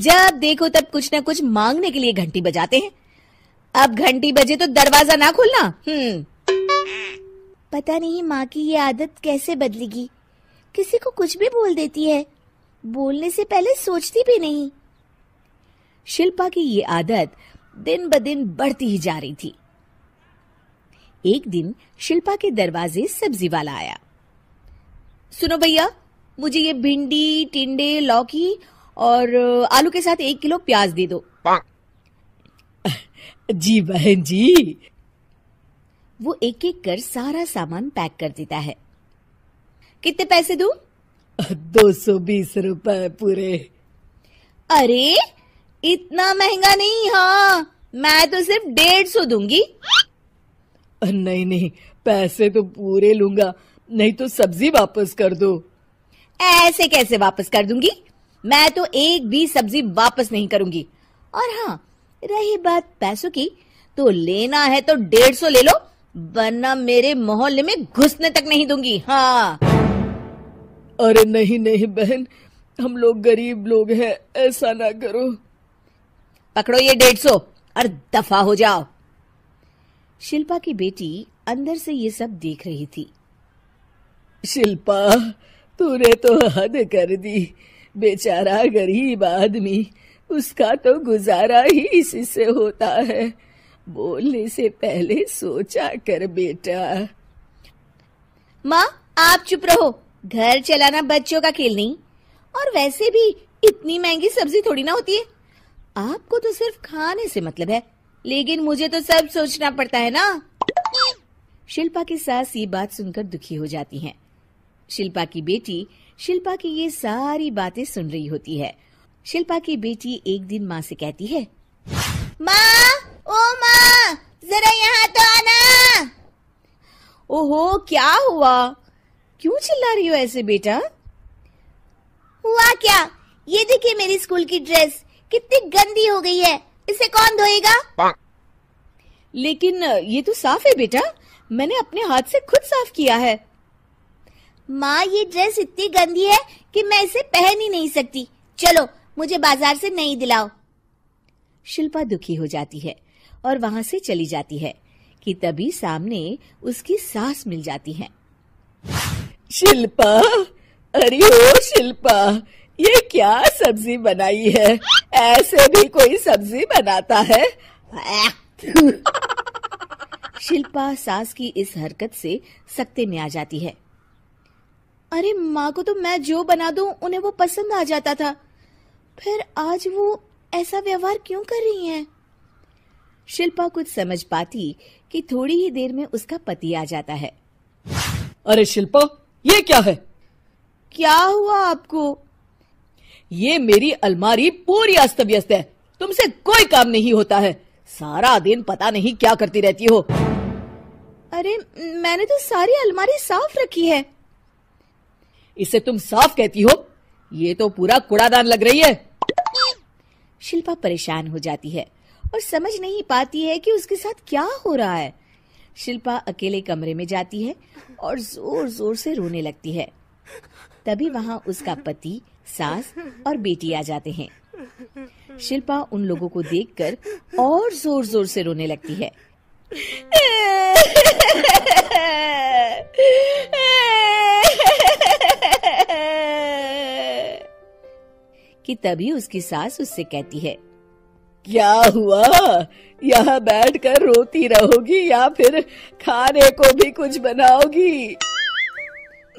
जब देखो तब कुछ ना कुछ मांगने के लिए घंटी बजाते हैं अब घंटी बजे तो दरवाजा ना खोलना हम्म पता नहीं माँ की ये आदत कैसे बदलेगी किसी को कुछ भी बोल देती है बोलने से पहले सोचती भी नहीं शिल्पा की ये आदत दिन ब दिन बढ़ती ही जा रही थी एक दिन शिल्पा के दरवाजे सब्जी वाला आया सुनो भैया मुझे ये भिंडी टिंडे लौकी और आलू के साथ एक किलो प्याज दे दो जी बहन जी वो एक एक कर सारा सामान पैक कर देता है कितने पैसे दूं? दो सौ बीस रुपए पूरे अरे इतना महंगा नहीं हाँ मैं तो सिर्फ डेढ़ सौ दूंगी नहीं नहीं पैसे तो पूरे लूंगा नहीं तो सब्जी वापस कर दो ऐसे कैसे वापस कर दूंगी मैं तो एक भी सब्जी वापस नहीं करूंगी और हाँ रही बात पैसों की तो लेना है तो डेढ़ सौ ले लो वरना मेरे मोहल्ले में घुसने तक नहीं दूंगी हाँ अरे नहीं नहीं बहन हम लोग गरीब लोग हैं ऐसा ना करो पकड़ो ये डेढ़ सौ और दफा हो जाओ शिल्पा की बेटी अंदर से ये सब देख रही थी शिल्पा तूने तो हद कर दी बेचारा गरीब आदमी उसका तो गुजारा ही इसी से होता है बोलने से पहले सोचा कर बेटा माँ आप चुप रहो घर चलाना बच्चों का खेल नहीं और वैसे भी इतनी महंगी सब्जी थोड़ी ना होती है आपको तो सिर्फ खाने से मतलब है लेकिन मुझे तो सब सोचना पड़ता है ना शिल्पा की सास ये बात सुनकर दुखी हो जाती हैं। शिल्पा की बेटी शिल्पा की ये सारी बातें सुन रही होती है शिल्पा की बेटी एक दिन माँ से कहती है माँ ओ माँ जरा यहाँ तो आना ओहो क्या हुआ क्यों चिल्ला रही हो ऐसे बेटा हुआ क्या ये देखिए मेरी स्कूल की ड्रेस कितनी गंदी हो गई है इसे कौन धोएगा लेकिन ये तो साफ है बेटा मैंने अपने हाथ से खुद साफ किया है माँ ये ड्रेस इतनी गंदी है कि मैं इसे पहन ही नहीं सकती चलो मुझे बाजार से नहीं दिलाओ शिल्पा दुखी हो जाती है और वहाँ से चली जाती है कि तभी सामने उसकी सास मिल जाती है शिल्पा अरे ओ शिल्पा ये क्या सब्जी बनाई है ऐसे भी कोई सब्जी बनाता है शिल्पा सास की इस हरकत से सकते में आ जाती है अरे माँ को तो मैं जो बना दू उन्हें वो पसंद आ जाता था फिर आज वो ऐसा व्यवहार क्यों कर रही हैं? शिल्पा कुछ समझ पाती कि थोड़ी ही देर में उसका पति आ जाता है अरे शिल्पा ये क्या है क्या हुआ आपको ये मेरी अलमारी पूरी अस्त व्यस्त है तुमसे कोई काम नहीं होता है सारा दिन पता नहीं क्या करती रहती हो अरे मैंने तो सारी अलमारी साफ रखी है इसे तुम साफ कहती हो ये तो पूरा कूड़ादान लग रही है शिल्पा परेशान हो जाती है और समझ नहीं पाती है कि उसके साथ क्या हो रहा है शिल्पा अकेले कमरे में जाती है और जोर जोर से रोने लगती है तभी वहाँ उसका पति सास और बेटी आ जाते हैं शिल्पा उन लोगों को देखकर और जोर जोर से रोने लगती है कि तभी उसकी सास उससे कहती है क्या हुआ यहाँ बैठ कर रोती रहोगी या फिर खाने को भी कुछ बनाओगी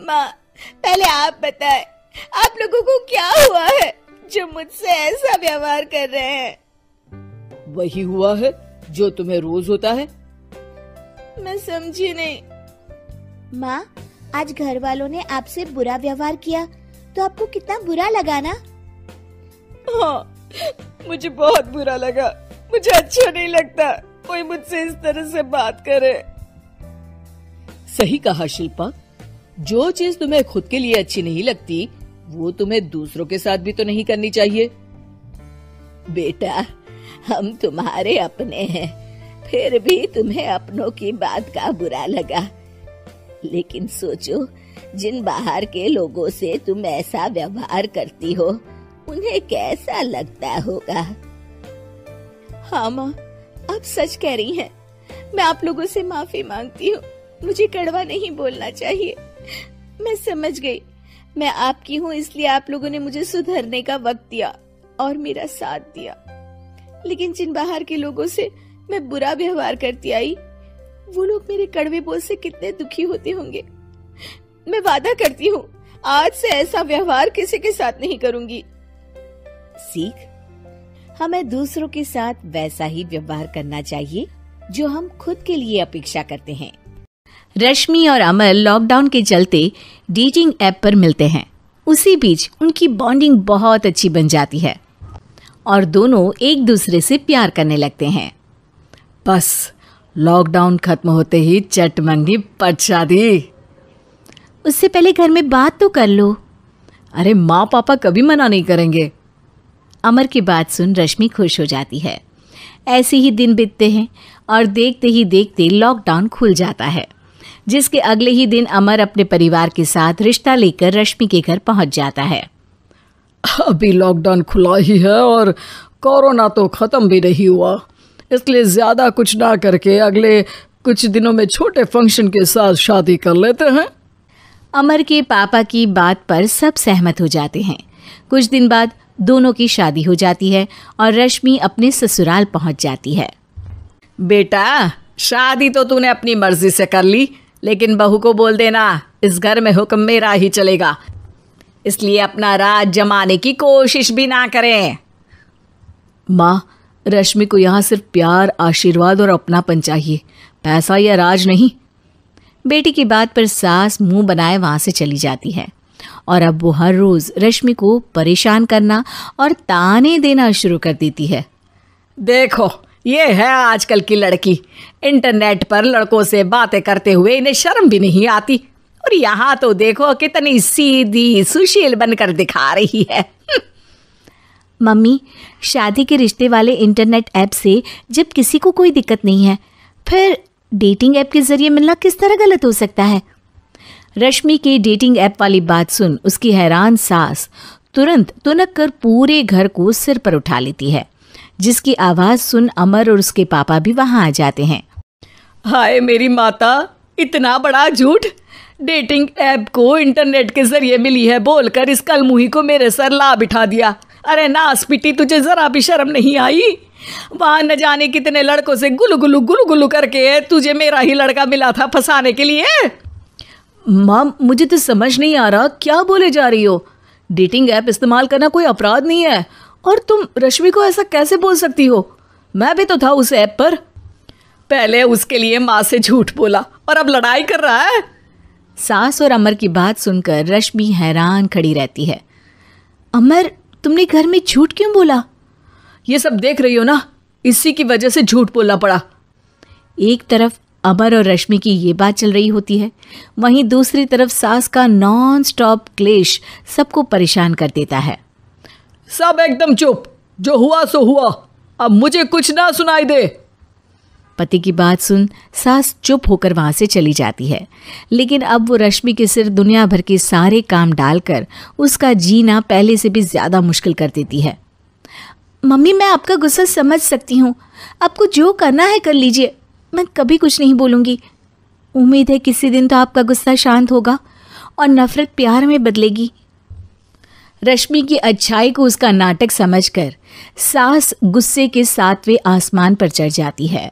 माँ पहले आप बताए आप लोगों को क्या हुआ है जो मुझसे ऐसा व्यवहार कर रहे हैं वही हुआ है जो तुम्हें रोज होता है मैं समझी नहीं माँ आज घर वालों ने आपसे बुरा व्यवहार किया तो आपको कितना बुरा लगा ना हाँ मुझे बहुत बुरा लगा मुझे अच्छा नहीं लगता कोई मुझसे इस तरह से बात करे सही कहा शिल्पा जो चीज तुम्हें खुद के लिए अच्छी नहीं लगती वो तुम्हें दूसरों के साथ भी तो नहीं करनी चाहिए बेटा हम तुम्हारे अपने हैं फिर भी तुम्हें अपनों की बात का बुरा लगा लेकिन सोचो जिन बाहर के लोगों से तुम ऐसा व्यवहार करती हो उन्हें कैसा लगता होगा हाँ माँ आप सच कह रही हैं मैं आप लोगों से माफी मांगती हूँ मुझे कड़वा नहीं बोलना चाहिए मैं समझ गई मैं आपकी हूँ इसलिए आप लोगों ने मुझे सुधरने का वक्त दिया और मेरा साथ दिया लेकिन जिन बाहर के लोगों से मैं बुरा व्यवहार करती आई वो लोग मेरे कड़वे बोल से कितने दुखी होते होंगे मैं वादा करती हूँ आज से ऐसा व्यवहार किसी के साथ नहीं करूंगी सीख हमें दूसरों के साथ वैसा ही व्यवहार करना चाहिए जो हम खुद के लिए अपेक्षा करते हैं रश्मि और अमर लॉकडाउन के चलते डेटिंग ऐप पर मिलते हैं उसी बीच उनकी बॉन्डिंग बहुत अच्छी बन जाती है और दोनों एक दूसरे से प्यार करने लगते हैं बस लॉकडाउन खत्म होते ही चट मंगी पट दी उससे पहले घर में बात तो कर लो अरे माँ पापा कभी मना नहीं करेंगे अमर की बात सुन रश्मि खुश हो जाती है ऐसे ही दिन बीतते हैं और देखते ही देखते लॉकडाउन खुल जाता है जिसके अगले ही दिन अमर अपने परिवार के साथ रिश्ता लेकर रश्मि के घर पहुंच जाता है अभी लॉकडाउन खुला ही है और कोरोना तो ख़त्म भी नहीं हुआ इसलिए ज़्यादा कुछ ना करके अगले कुछ दिनों में छोटे फंक्शन के साथ शादी कर लेते हैं अमर के पापा की बात पर सब सहमत हो जाते हैं कुछ दिन बाद दोनों की शादी हो जाती है और रश्मि अपने ससुराल पहुंच जाती है बेटा शादी तो तूने अपनी मर्जी से कर ली लेकिन बहू को बोल देना इस घर में हुक्म मेरा ही चलेगा इसलिए अपना राज जमाने की कोशिश भी ना करें माँ रश्मि को यहाँ सिर्फ प्यार आशीर्वाद और अपनापन चाहिए पैसा या राज नहीं बेटी की बात पर सास मुंह बनाए वहां से चली जाती है और अब वो हर रोज़ रश्मि को परेशान करना और ताने देना शुरू कर देती है देखो ये है आजकल की लड़की इंटरनेट पर लड़कों से बातें करते हुए इन्हें शर्म भी नहीं आती और यहाँ तो देखो कितनी सीधी सुशील बनकर दिखा रही है मम्मी शादी के रिश्ते वाले इंटरनेट ऐप से जब किसी को कोई दिक्कत नहीं है फिर डेटिंग ऐप के ज़रिए मिलना किस तरह गलत हो सकता है रश्मि के डेटिंग ऐप वाली बात सुन उसकी हैरान सास तुरंत तुनक कर पूरे घर को सिर पर उठा लेती है जिसकी आवाज़ सुन अमर और उसके पापा भी वहाँ आ जाते हैं हाय मेरी माता इतना बड़ा झूठ डेटिंग ऐप को इंटरनेट के जरिए मिली है बोलकर इस कल मुही को मेरे सर ला बिठा दिया अरे नास पिटी तुझे ज़रा भी शर्म नहीं आई वहाँ न जाने कितने लड़कों से गुलू गुलू गुलू गुलू करके तुझे मेरा ही लड़का मिला था फंसाने के लिए माम मुझे तो समझ नहीं आ रहा क्या बोले जा रही हो डेटिंग ऐप इस्तेमाल करना कोई अपराध नहीं है और तुम रश्मि को ऐसा कैसे बोल सकती हो मैं भी तो था उस ऐप पर पहले उसके लिए माँ से झूठ बोला और अब लड़ाई कर रहा है सास और अमर की बात सुनकर रश्मि हैरान खड़ी रहती है अमर तुमने घर में झूठ क्यों बोला ये सब देख रही हो ना इसी की वजह से झूठ बोलना पड़ा एक तरफ अमर और रश्मि की ये बात चल रही होती है वहीं दूसरी तरफ सास का नॉन स्टॉप क्लेश सबको परेशान कर देता है सब एकदम चुप जो हुआ सो हुआ अब मुझे कुछ ना सुनाई दे पति की बात सुन सास चुप होकर वहां से चली जाती है लेकिन अब वो रश्मि के सिर दुनिया भर के सारे काम डालकर उसका जीना पहले से भी ज़्यादा मुश्किल कर देती है मम्मी मैं आपका गुस्सा समझ सकती हूँ आपको जो करना है कर लीजिए मैं कभी कुछ नहीं बोलूँगी उम्मीद है किसी दिन तो आपका गुस्सा शांत होगा और नफरत प्यार में बदलेगी रश्मि की अच्छाई को उसका नाटक समझकर सास गुस्से के सातवें आसमान पर चढ़ जाती है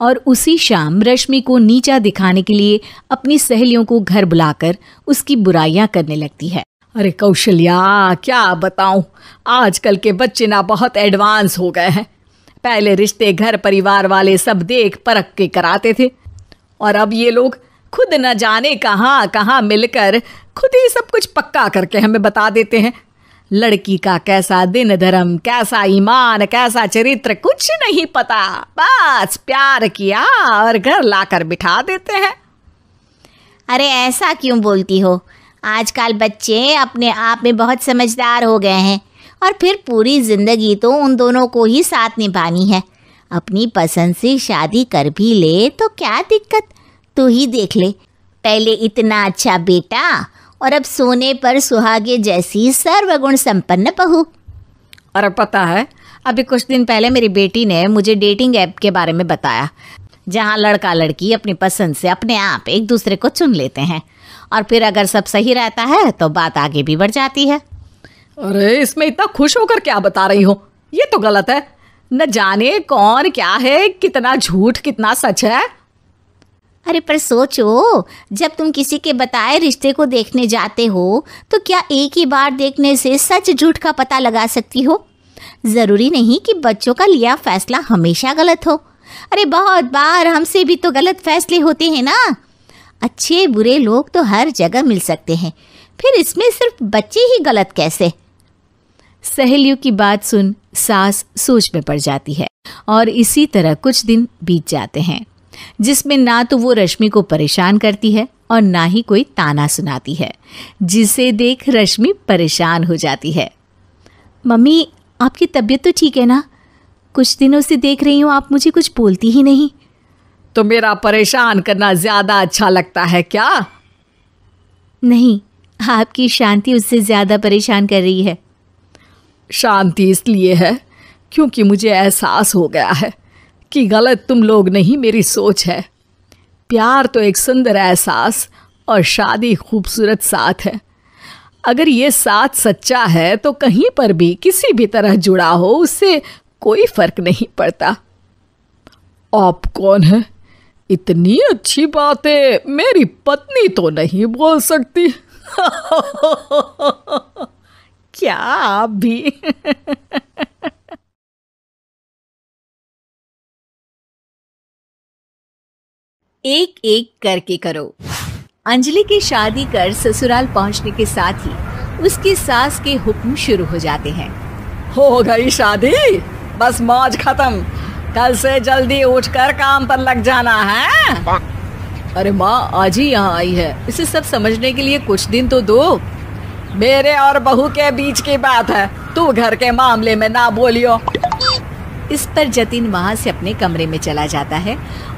और उसी शाम रश्मि को नीचा दिखाने के लिए अपनी सहेलियों को घर बुलाकर उसकी बुराइयां करने लगती है अरे कौशल्या क्या बताऊं आजकल के बच्चे ना बहुत एडवांस हो गए हैं पहले रिश्ते घर परिवार वाले सब देख परख के कराते थे और अब ये लोग खुद न जाने कहाँ कहाँ मिलकर खुद ही सब कुछ पक्का करके हमें बता देते हैं लड़की का कैसा दिन धर्म कैसा ईमान कैसा चरित्र कुछ नहीं पता बस प्यार किया और घर लाकर बिठा देते हैं अरे ऐसा क्यों बोलती हो आजकल बच्चे अपने आप में बहुत समझदार हो गए हैं और फिर पूरी ज़िंदगी तो उन दोनों को ही साथ निभानी है अपनी पसंद से शादी कर भी ले तो क्या दिक्कत तू ही देख ले पहले इतना अच्छा बेटा और अब सोने पर सुहागे जैसी सर्वगुण संपन्न बहू और पता है अभी कुछ दिन पहले मेरी बेटी ने मुझे डेटिंग ऐप के बारे में बताया जहाँ लड़का लड़की अपनी पसंद से अपने आप एक दूसरे को चुन लेते हैं और फिर अगर सब सही रहता है तो बात आगे भी बढ़ जाती है अरे इसमें इतना खुश होकर क्या बता रही हो ये तो गलत है न जाने कौन क्या है कितना झूठ कितना सच है अरे पर सोचो जब तुम किसी के बताए रिश्ते को देखने जाते हो तो क्या एक ही बार देखने से सच झूठ का पता लगा सकती हो ज़रूरी नहीं कि बच्चों का लिया फैसला हमेशा गलत हो अरे बहुत बार हमसे भी तो गलत फैसले होते हैं ना अच्छे बुरे लोग तो हर जगह मिल सकते हैं फिर इसमें सिर्फ बच्चे ही गलत कैसे सहेलियों की बात सुन सास सोच में पड़ जाती है और इसी तरह कुछ दिन बीत जाते हैं जिसमें ना तो वो रश्मि को परेशान करती है और ना ही कोई ताना सुनाती है जिसे देख रश्मि परेशान हो जाती है मम्मी आपकी तबीयत तो ठीक है ना कुछ दिनों से देख रही हूँ आप मुझे कुछ बोलती ही नहीं तो मेरा परेशान करना ज़्यादा अच्छा लगता है क्या नहीं आपकी शांति उससे ज़्यादा परेशान कर रही है शांति इसलिए है क्योंकि मुझे एहसास हो गया है कि गलत तुम लोग नहीं मेरी सोच है प्यार तो एक सुंदर एहसास और शादी खूबसूरत साथ है अगर ये साथ सच्चा है तो कहीं पर भी किसी भी तरह जुड़ा हो उससे कोई फर्क नहीं पड़ता आप कौन है इतनी अच्छी बातें मेरी पत्नी तो नहीं बोल सकती क्या आप भी एक एक करके करो अंजलि की शादी कर ससुराल पहुंचने के साथ ही उसकी सास के हुक्म शुरू हो जाते हैं हो गई शादी बस मौज खत्म कल से जल्दी उठकर काम पर लग जाना है हाँ। अरे माँ आज ही यहाँ आई है इसे सब समझने के लिए कुछ दिन तो दो मेरे और बहू के बीच की बात है तू घर के मामले में ना बोलियो इस पर जतिन वहाँ से अपने कमरे में चला जाता है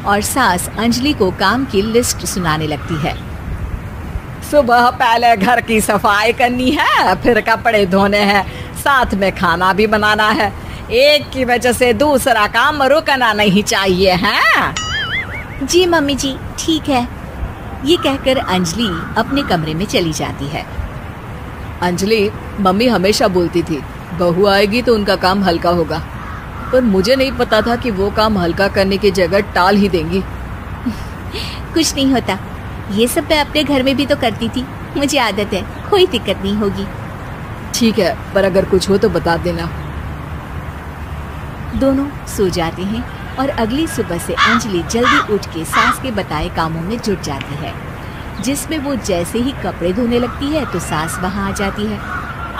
और सास अंजलि को काम की लिस्ट सुनाने लगती है सुबह पहले घर की सफाई करनी है फिर कपड़े धोने हैं साथ में खाना भी बनाना है एक की वजह से दूसरा काम रुकना नहीं चाहिए है जी मम्मी जी ठीक है ये कहकर अंजलि अपने कमरे में चली जाती है अंजलि मम्मी हमेशा बोलती थी बहू आएगी तो उनका काम हल्का होगा पर मुझे नहीं पता था कि वो काम हल्का करने की जगह टाल ही देंगी कुछ नहीं होता ये सब मैं अपने घर में भी तो करती थी मुझे आदत है कोई दिक्कत नहीं होगी ठीक है पर अगर कुछ हो तो बता देना दोनों सो जाते हैं और अगली सुबह से अंजलि जल्दी उठ के सास के बताए कामों में जुट जाती है जिसमें वो जैसे ही कपड़े धोने लगती है तो सास वहाँ आ जाती है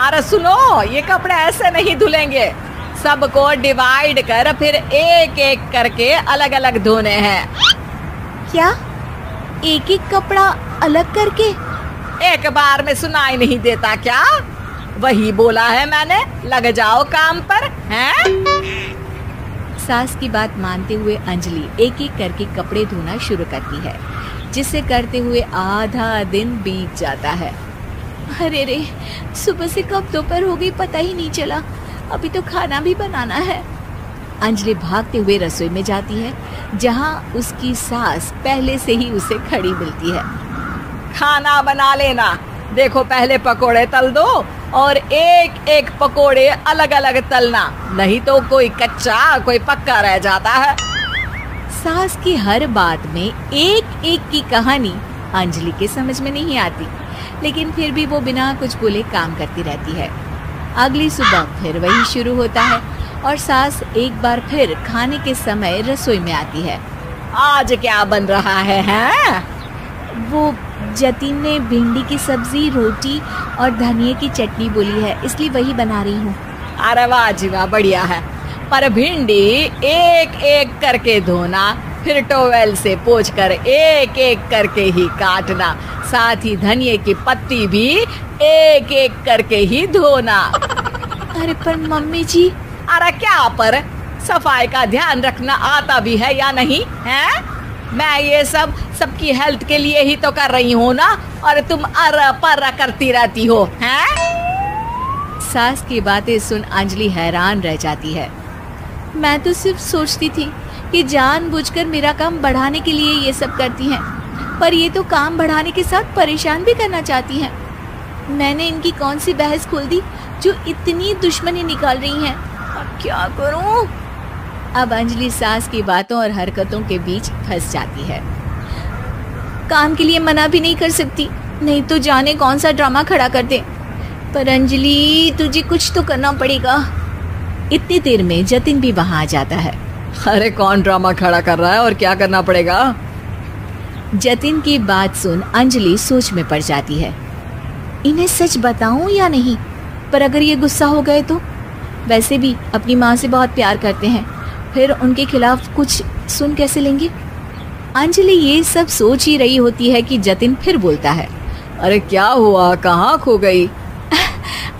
अरे सुनो ये कपड़े ऐसे नहीं धुलेंगे सबको डिवाइड कर फिर एक एक करके अलग अलग धोने हैं क्या एक एक कपड़ा अलग करके एक बार में सुनाई नहीं देता क्या वही बोला है मैंने लग जाओ काम पर हैं? सास की बात मानते हुए अंजलि एक एक करके कपड़े धोना शुरू करती है जिसे करते हुए आधा दिन बीत जाता है अरे रे सुबह से कब दोपहर हो गई पता ही नहीं चला अभी तो खाना भी बनाना है अंजलि भागते हुए रसोई में जाती है जहाँ उसकी सास पहले से ही उसे खड़ी मिलती है खाना बना लेना देखो पहले पकोड़े तल दो और एक एक पकोड़े अलग अलग तलना नहीं तो कोई कच्चा कोई पक्का रह जाता है सास की हर बात में एक एक की कहानी अंजलि के समझ में नहीं आती लेकिन फिर भी वो बिना कुछ बोले काम करती रहती है अगली सुबह फिर वही शुरू होता है और सास एक बार फिर खाने के समय रसोई में आती है आज क्या बन रहा है, है? वो जतीन ने भिंडी की सब्जी रोटी और धनिया की चटनी बोली है इसलिए वही बना रही हूँ अरे वाह जी वाह बढ़िया है पर भिंडी एक एक करके धोना फिर टोवेल से पोच कर एक एक करके ही काटना साथ ही धनिए की पत्ती भी एक एक करके ही धोना अरे पर मम्मी जी अरे क्या पर सफाई का ध्यान रखना आता भी है या नहीं है मैं ये सब सबकी हेल्थ के लिए ही तो कर रही हूँ ना और तुम अर पर करती रहती हो हैं सास की बातें सुन अंजलि हैरान रह जाती है मैं तो सिर्फ सोचती थी कि जानबूझकर मेरा काम बढ़ाने के लिए ये सब करती हैं पर ये तो काम बढ़ाने के साथ परेशान भी करना चाहती हैं मैंने इनकी कौन सी बहस खोल दी जो इतनी दुश्मनी निकाल रही हैं अब क्या करूं? अब अंजलि सास की बातों और हरकतों के बीच फंस जाती है काम के लिए मना भी नहीं कर सकती नहीं तो जाने कौन सा ड्रामा खड़ा कर दे पर अंजलि तुझे कुछ तो करना पड़ेगा इतनी देर में जतिन भी वहां आ जाता है अरे कौन ड्रामा खड़ा कर रहा है और क्या करना पड़ेगा जतिन की बात सुन अंजलि सोच में पड़ जाती है इन्हें सच बताऊं या नहीं पर अगर ये गुस्सा हो गए तो वैसे भी अपनी माँ से बहुत प्यार करते हैं फिर उनके खिलाफ कुछ सुन कैसे लेंगे अंजलि ये सब सोच ही रही होती है कि जतिन फिर बोलता है अरे क्या हुआ कहाँ खो गई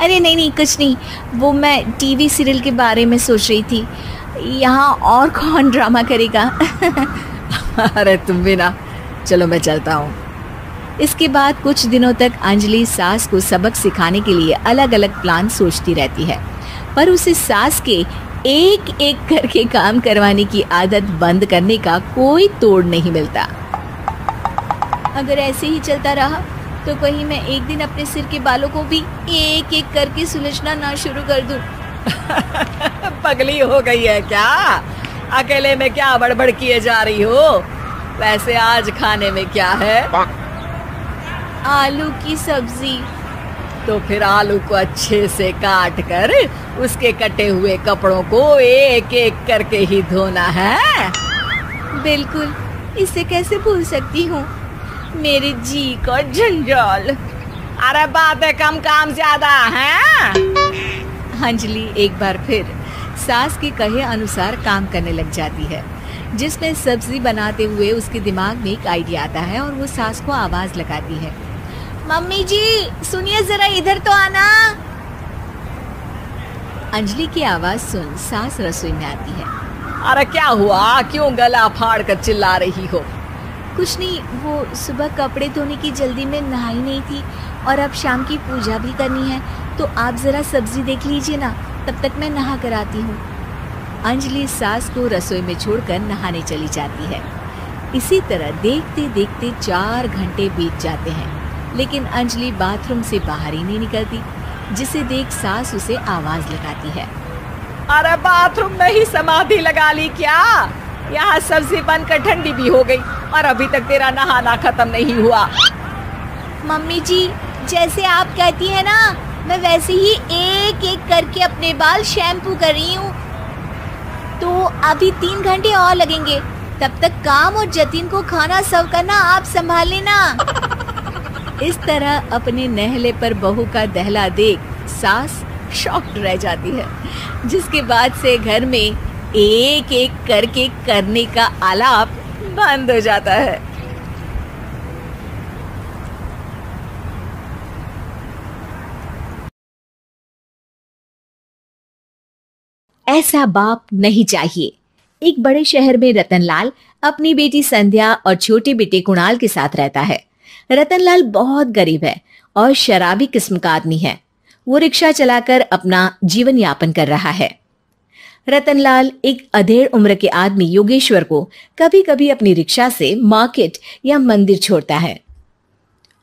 अरे नहीं नहीं कुछ नहीं वो मैं टीवी सीरियल के बारे में सोच रही थी यहाँ और कौन ड्रामा करेगा अरे तुम भी ना चलो मैं चलता हूँ इसके बाद कुछ दिनों तक अंजलि सास को सबक सिखाने के लिए अलग अलग प्लान सोचती रहती है पर उसे सास के एक एक करके काम करवाने की आदत बंद करने का कोई तोड़ नहीं मिलता अगर ऐसे ही चलता रहा तो कहीं मैं एक दिन अपने सिर के बालों को भी एक एक करके सुलझना ना शुरू कर दूं। पगली हो गई है क्या अकेले में क्या बड़बड़ किए जा रही हो वैसे आज खाने में क्या है आलू की सब्जी तो फिर आलू को अच्छे से काट कर उसके कटे हुए कपड़ों को एक एक करके ही धोना है बिल्कुल इसे कैसे भूल सकती हूँ मेरी जी को झंझल अरे बात है कम काम ज्यादा है अंजलि एक बार फिर सास के कहे अनुसार काम करने लग जाती है जिसमें सब्जी बनाते हुए उसके दिमाग में एक आइडिया आता है और वो सास को आवाज लगाती है मम्मी जी सुनिए जरा इधर तो आना अंजलि की आवाज सुन सास रसोई में आती है अरे क्या हुआ क्यों गला फाड़ कर चिल्ला रही हो कुछ नहीं वो सुबह कपड़े धोने की जल्दी में नहाई नहीं थी और अब शाम की पूजा भी करनी है तो आप ज़रा सब्ज़ी देख लीजिए ना तब तक मैं नहा कर आती हूँ अंजलि सास को रसोई में छोड़कर नहाने चली जाती है इसी तरह देखते देखते चार घंटे बीत जाते हैं लेकिन अंजलि बाथरूम से बाहर ही नहीं निकलती जिसे देख सास उसे आवाज लगाती है अरे बाथरूम में ही समाधि लगा ली क्या यहाँ सब्जी बनकर ठंडी भी हो गई और अभी तक तेरा नहाना खत्म नहीं हुआ मम्मी जी जैसे आप कहती है ना मैं वैसे ही एक एक करके अपने बाल शैम्पू कर रही हूँ तो अभी तीन घंटे और लगेंगे तब तक काम और जतिन को खाना सर्व करना आप संभाल लेना इस तरह अपने नहले पर बहू का दहला देख सास शॉक्ड रह जाती है जिसके बाद से घर में एक एक करके करने का आलाप बंद हो जाता है ऐसा बाप नहीं चाहिए एक बड़े शहर में रतनलाल अपनी बेटी संध्या और छोटे बेटे कुणाल के साथ रहता है रतनलाल बहुत गरीब है और शराबी किस्म का आदमी है वो रिक्शा चलाकर अपना जीवन यापन कर रहा है रतनलाल एक अधेड़ उम्र के आदमी योगेश्वर को कभी कभी अपनी रिक्शा से मार्केट या मंदिर छोड़ता है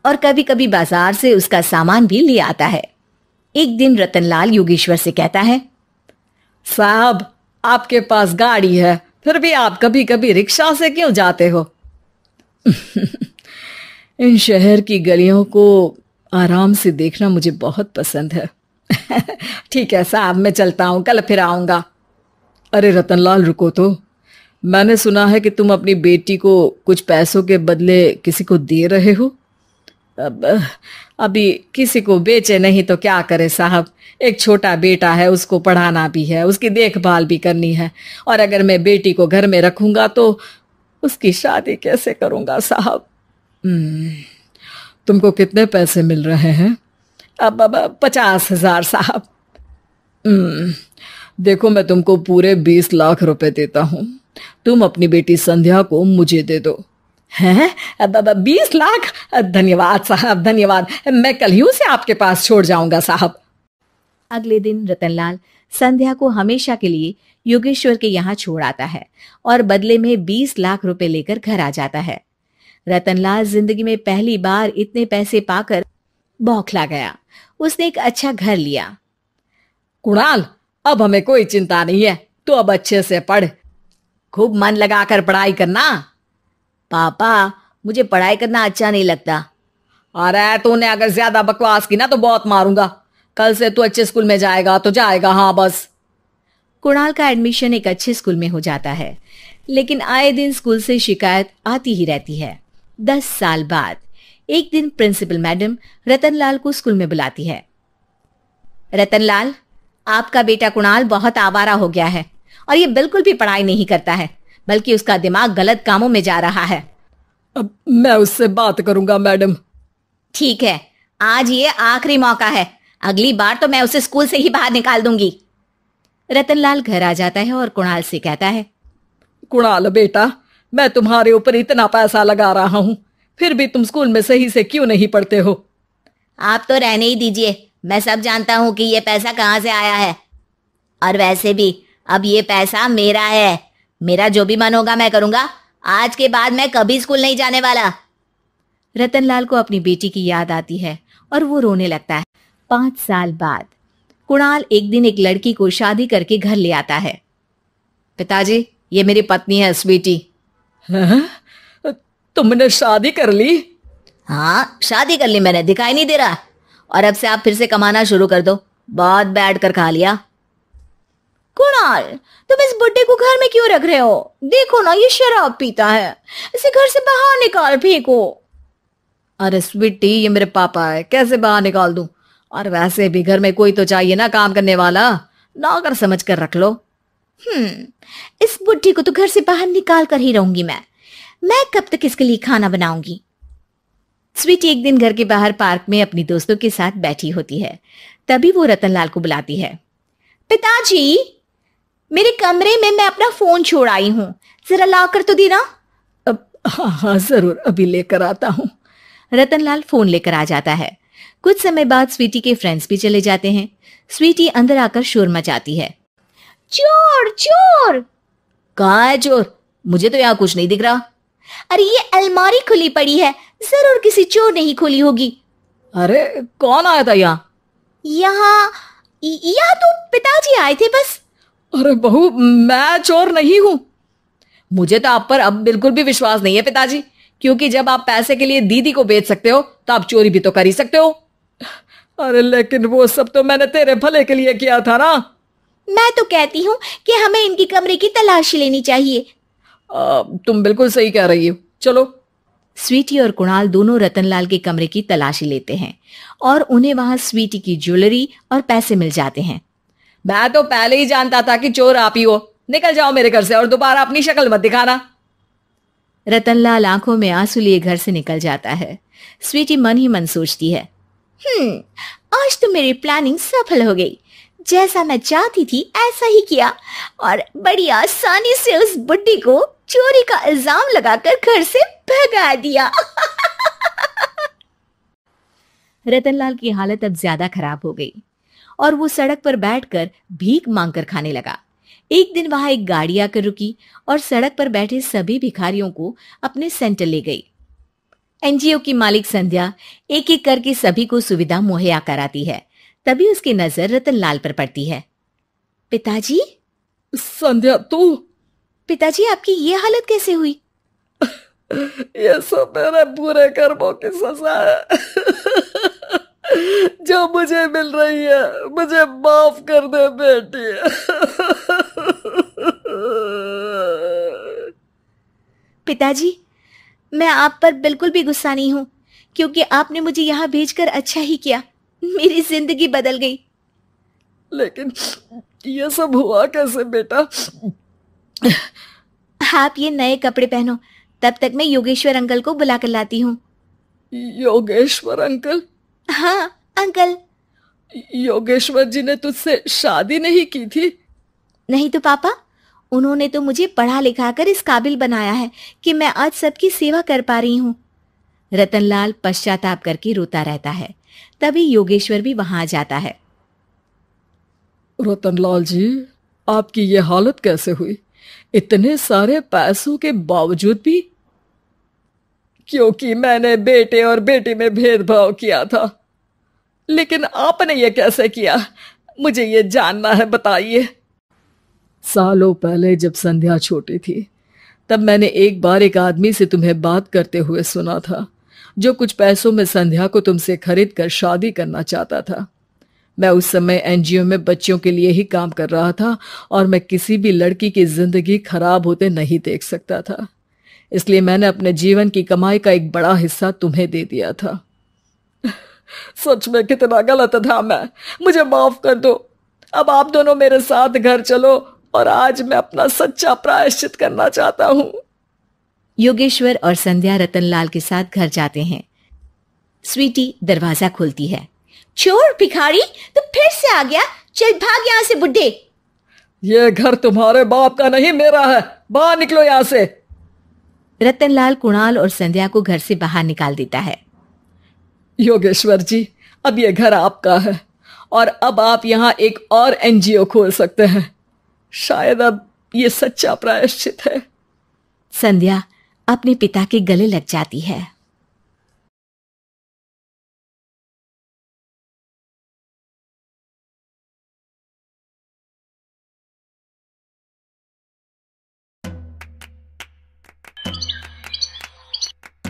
और कभी कभी बाजार से उसका सामान भी ले आता है एक दिन रतनलाल योगेश्वर से कहता है साहब आपके पास गाड़ी है फिर भी आप कभी कभी रिक्शा से क्यों जाते हो इन शहर की गलियों को आराम से देखना मुझे बहुत पसंद है ठीक है साहब मैं चलता हूँ कल फिर आऊंगा अरे रतनलाल रुको तो मैंने सुना है कि तुम अपनी बेटी को कुछ पैसों के बदले किसी को दे रहे हो अब अभी किसी को बेचे नहीं तो क्या करे साहब एक छोटा बेटा है उसको पढ़ाना भी है उसकी देखभाल भी करनी है और अगर मैं बेटी को घर में रखूंगा तो उसकी शादी कैसे करूंगा साहब हम्म, तुमको कितने पैसे मिल रहे हैं अब अब पचास हजार साहब हम्म। देखो मैं तुमको पूरे बीस लाख रुपए देता हूँ तुम अपनी बेटी संध्या को मुझे दे दो हैं बीस लाख धन्यवाद साहब धन्यवाद मैं कल ही उसे आपके पास छोड़ जाऊंगा साहब अगले दिन रतनलाल संध्या को हमेशा के लिए योगेश्वर के यहाँ छोड़ आता है और बदले में बीस लाख रुपए लेकर घर आ जाता है रतनलाल जिंदगी में पहली बार इतने पैसे पाकर बौखला गया उसने एक अच्छा घर लिया कुणाल अब हमें कोई चिंता नहीं है तो अब अच्छे से पढ़ खूब मन लगाकर पढ़ाई करना पापा मुझे पढ़ाई करना अच्छा नहीं लगता अरे तूने अगर ज्यादा बकवास की ना तो बहुत मारूंगा कल से तू अच्छे स्कूल में जाएगा तो जाएगा हाँ बस कुणाल का एडमिशन एक अच्छे स्कूल में हो जाता है लेकिन आए दिन स्कूल से शिकायत आती ही रहती है दस साल बाद एक दिन प्रिंसिपल मैडम रतनलाल को स्कूल में बुलाती है रतनलाल आपका बेटा कुणाल बहुत आवारा हो गया है और ये बिल्कुल भी पढ़ाई नहीं करता है बल्कि उसका दिमाग गलत कामों में जा रहा है अब मैं उससे बात करूंगा मैडम ठीक है आज ये आखिरी मौका है अगली बार तो मैं उसे स्कूल से ही बाहर निकाल दूंगी रतनलाल घर आ जाता है और कुणाल से कहता है कुणाल बेटा मैं तुम्हारे ऊपर इतना पैसा लगा रहा हूँ फिर भी तुम स्कूल में सही से क्यों नहीं पढ़ते हो आप तो रहने ही दीजिए मैं सब जानता हूँ कि ये पैसा कहाँ से आया है और वैसे भी अब ये पैसा मेरा है मेरा जो भी मन होगा मैं करूंगा आज के बाद मैं कभी स्कूल नहीं जाने वाला रतनलाल को अपनी बेटी की याद आती है और वो रोने लगता है पांच साल बाद कुणाल एक दिन एक लड़की को शादी करके घर ले आता है पिताजी ये मेरी पत्नी है स्वीटी हाँ? तुमने शादी कर ली हाँ शादी कर ली मैंने दिखाई नहीं दे रहा और अब से आप फिर से कमाना शुरू कर दो बहुत बैठ कर खा लिया कुणाल तुम इस बुड्ढे को घर में क्यों रख रहे हो देखो ना ये शराब पीता है इसे घर से बाहर निकाल फेंको अरे स्वीटी ये मेरे पापा है कैसे बाहर निकाल दू और वैसे भी घर में कोई तो चाहिए ना काम करने वाला नौकर समझ कर रख लो हम्म इस बुढ़ी को तो घर से बाहर निकाल कर ही रहूंगी मैं मैं कब तक इसके लिए खाना बनाऊंगी स्वीटी एक दिन घर के बाहर पार्क में अपनी दोस्तों के साथ बैठी होती है तभी वो रतनलाल को बुलाती है पिताजी मेरे कमरे में मैं अपना फोन छोड़ आई हूँ जरा ला कर तो देना हाँ हाँ जरूर अभी लेकर आता हूँ रतनलाल फोन लेकर आ जाता है कुछ समय बाद स्वीटी के फ्रेंड्स भी चले जाते हैं स्वीटी अंदर आकर शोर मचाती है चोर चोर कहा है चोर मुझे तो यहाँ कुछ नहीं दिख रहा अरे ये अलमारी खुली पड़ी है जरूर किसी चोर ने ही खोली होगी अरे कौन आया था यहाँ यहाँ यहाँ तो पिताजी आए थे बस अरे बहू मैं चोर नहीं हूँ मुझे तो आप पर अब बिल्कुल भी विश्वास नहीं है पिताजी क्योंकि जब आप पैसे के लिए दीदी को बेच सकते हो तो आप चोरी भी तो कर ही सकते हो अरे लेकिन वो सब तो मैंने तेरे भले के लिए किया था ना मैं तो कहती हूँ कि हमें इनकी कमरे की तलाशी लेनी चाहिए आ, तुम बिल्कुल सही कह रही हो चलो स्वीटी और कुणाल दोनों रतनलाल के कमरे की तलाशी लेते हैं और उन्हें वहां स्वीटी की ज्वेलरी और पैसे मिल जाते हैं मैं तो पहले ही जानता था कि चोर आप ही हो निकल जाओ मेरे घर से और दोबारा अपनी शक्ल मत दिखाना रतनलाल आंखों में आंसू लिए घर से निकल जाता है स्वीटी मन ही मन सोचती है हम्म आज तो मेरी प्लानिंग सफल हो गई जैसा मैं चाहती थी ऐसा ही किया और बड़ी आसानी से उस बुढ़ी को चोरी का इल्जाम लगाकर घर से भगा दिया रतनलाल की हालत अब ज्यादा खराब हो गई और वो सड़क पर बैठकर भीख मांगकर खाने लगा एक दिन वहां एक गाड़ी आकर रुकी और सड़क पर बैठे सभी भिखारियों को अपने सेंटर ले गई एनजीओ की मालिक संध्या एक एक करके सभी को सुविधा मुहैया कराती है तभी उसकी नजर रतनलाल पर पड़ती है पिताजी संध्या तू तो पिताजी आपकी ये हालत कैसे हुई ये सब मेरे बुरे कर्मों की सजा है जो मुझे मिल रही है मुझे माफ कर दे बेटी पिताजी मैं आप पर बिल्कुल भी गुस्सा नहीं हूँ क्योंकि आपने मुझे यहाँ भेजकर अच्छा ही किया मेरी जिंदगी बदल गई लेकिन ये सब हुआ कैसे बेटा आप ये नए कपड़े पहनो तब तक मैं योगेश्वर अंकल को बुला कर लाती हूँ योगेश्वर अंकल हाँ अंकल योगेश्वर जी ने तुझसे शादी नहीं की थी नहीं तो पापा उन्होंने तो मुझे पढ़ा लिखा कर इस काबिल बनाया है कि मैं आज सबकी सेवा कर पा रही हूँ रतनलाल पश्चाताप करके रोता रहता है तभी योगेश्वर भी वहां जाता है रतनलाल जी आपकी ये हालत कैसे हुई इतने सारे पैसों के बावजूद भी क्योंकि मैंने बेटे और बेटी में भेदभाव किया था लेकिन आपने ये कैसे किया मुझे ये जानना है बताइए सालों पहले जब संध्या छोटी थी तब मैंने एक बार एक आदमी से तुम्हें बात करते हुए सुना था जो कुछ पैसों में संध्या को तुमसे खरीद कर शादी करना चाहता था मैं उस समय एनजीओ में बच्चों के लिए ही काम कर रहा था और मैं किसी भी लड़की की जिंदगी खराब होते नहीं देख सकता था इसलिए मैंने अपने जीवन की कमाई का एक बड़ा हिस्सा तुम्हें दे दिया था सच में कितना गलत था मैं मुझे माफ कर दो अब आप दोनों मेरे साथ घर चलो और आज मैं अपना सच्चा प्रायश्चित करना चाहता हूँ योगेश्वर और संध्या रतनलाल के साथ घर जाते हैं स्वीटी दरवाजा खोलती है चोर भिखारी तो फिर से आ गया चल भाग यहाँ से बुढ़े ये घर तुम्हारे बाप का नहीं मेरा है बाहर निकलो यहाँ से रतनलाल कुणाल और संध्या को घर से बाहर निकाल देता है योगेश्वर जी अब ये घर आपका है और अब आप यहाँ एक और एनजीओ खोल सकते हैं शायद अब ये सच्चा प्रायश्चित है संध्या अपने पिता के गले लग जाती है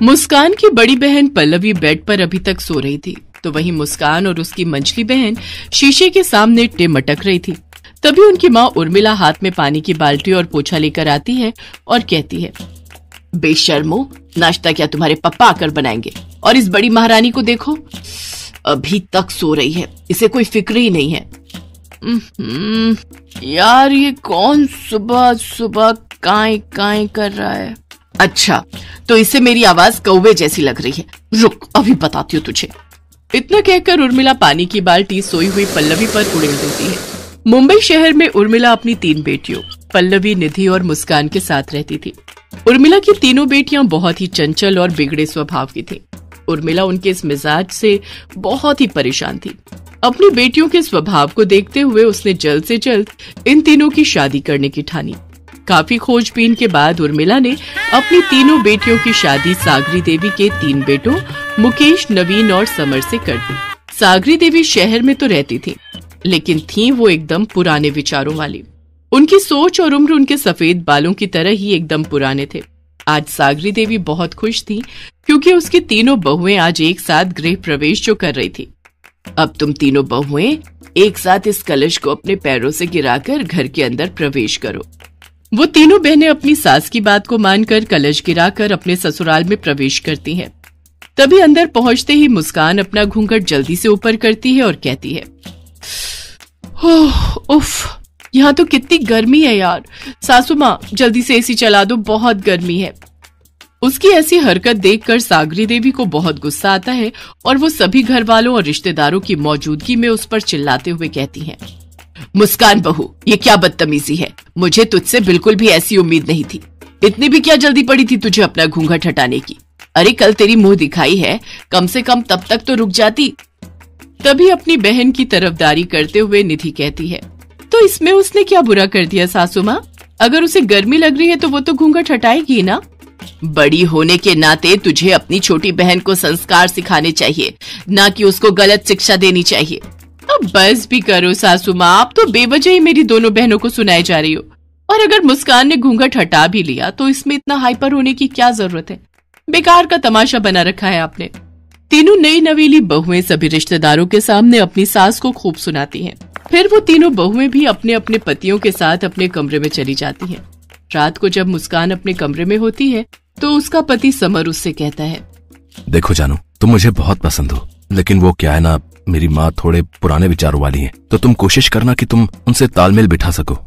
मुस्कान की बड़ी बहन पल्लवी बेड पर अभी तक सो रही थी तो वहीं मुस्कान और उसकी मंझली बहन शीशे के सामने टिमटक रही थी तभी उनकी माँ उर्मिला हाथ में पानी की बाल्टी और पोछा लेकर आती है और कहती है बेशर्मो नाश्ता क्या तुम्हारे पप्पा आकर बनाएंगे और इस बड़ी महारानी को देखो अभी तक सो रही है इसे कोई फिक्र ही नहीं है यार ये कौन सुबह सुबह काय काय कर रहा है अच्छा तो इससे मेरी आवाज कौवे जैसी लग रही है रुक अभी बताती हूँ तुझे इतना कहकर उर्मिला पानी की बाल्टी सोई हुई पल्लवी पर उड़ेल देती है मुंबई शहर में उर्मिला अपनी तीन बेटियों पल्लवी निधि और मुस्कान के साथ रहती थी उर्मिला की तीनों बेटियां बहुत ही चंचल और बिगड़े स्वभाव की थी उर्मिला उनके इस मिजाज से बहुत ही परेशान थी अपनी बेटियों के स्वभाव को देखते हुए उसने जल्द से जल्द इन तीनों की शादी करने की ठानी काफी खोजबीन के बाद उर्मिला ने अपनी तीनों बेटियों की शादी सागरी देवी के तीन बेटों मुकेश नवीन और समर से कर दी सागरी देवी शहर में तो रहती थी लेकिन थी वो एकदम पुराने विचारों वाली उनकी सोच और उम्र उनके सफेद बालों की तरह ही एकदम पुराने थे आज सागरी देवी बहुत खुश थी क्योंकि उसकी तीनों बहुएं आज एक साथ गृह प्रवेश जो कर रही थी अब तुम तीनों बहुएं एक साथ इस कलश को अपने पैरों से गिराकर घर के अंदर प्रवेश करो वो तीनों बहनें अपनी सास की बात को मानकर कलश गिराकर अपने ससुराल में प्रवेश करती हैं। तभी अंदर पहुंचते ही मुस्कान अपना घूंघट जल्दी से ऊपर करती है और कहती है उफ यहां तो कितनी गर्मी है यार सासू माँ जल्दी से एसी चला दो बहुत गर्मी है उसकी ऐसी हरकत देखकर सागरी देवी को बहुत गुस्सा आता है और वो सभी घर वालों और रिश्तेदारों की मौजूदगी में उस पर चिल्लाते हुए कहती हैं मुस्कान बहु ये क्या बदतमीजी है मुझे तुझसे बिल्कुल भी ऐसी उम्मीद नहीं थी इतनी भी क्या जल्दी पड़ी थी तुझे अपना घूंघट हटाने की अरे कल तेरी मुंह दिखाई है कम से कम तब तक तो रुक जाती तभी अपनी बहन की तरफदारी करते हुए निधि कहती है तो इसमें उसने क्या बुरा कर दिया सासू माँ अगर उसे गर्मी लग रही है तो वो तो घूंघट हटाएगी ना बड़ी होने के नाते तुझे अपनी छोटी बहन को संस्कार सिखाने चाहिए ना कि उसको गलत शिक्षा देनी चाहिए अब बस भी करो सासू माँ आप तो बेवजह ही मेरी दोनों बहनों को सुनाई जा रही हो और अगर मुस्कान ने घूंघट हटा भी लिया तो इसमें इतना हाइपर होने की क्या जरूरत है बेकार का तमाशा बना रखा है आपने तीनों नई नवेली बहुएं सभी रिश्तेदारों के सामने अपनी सास को खूब सुनाती हैं। फिर वो तीनों बहुएं भी अपने अपने पतियों के साथ अपने कमरे में चली जाती हैं। रात को जब मुस्कान अपने कमरे में होती है तो उसका पति समर उससे कहता है देखो जानू तुम मुझे बहुत पसंद हो लेकिन वो क्या है ना मेरी माँ थोड़े पुराने विचारों वाली हैं, तो तुम कोशिश करना कि तुम उनसे तालमेल बिठा सको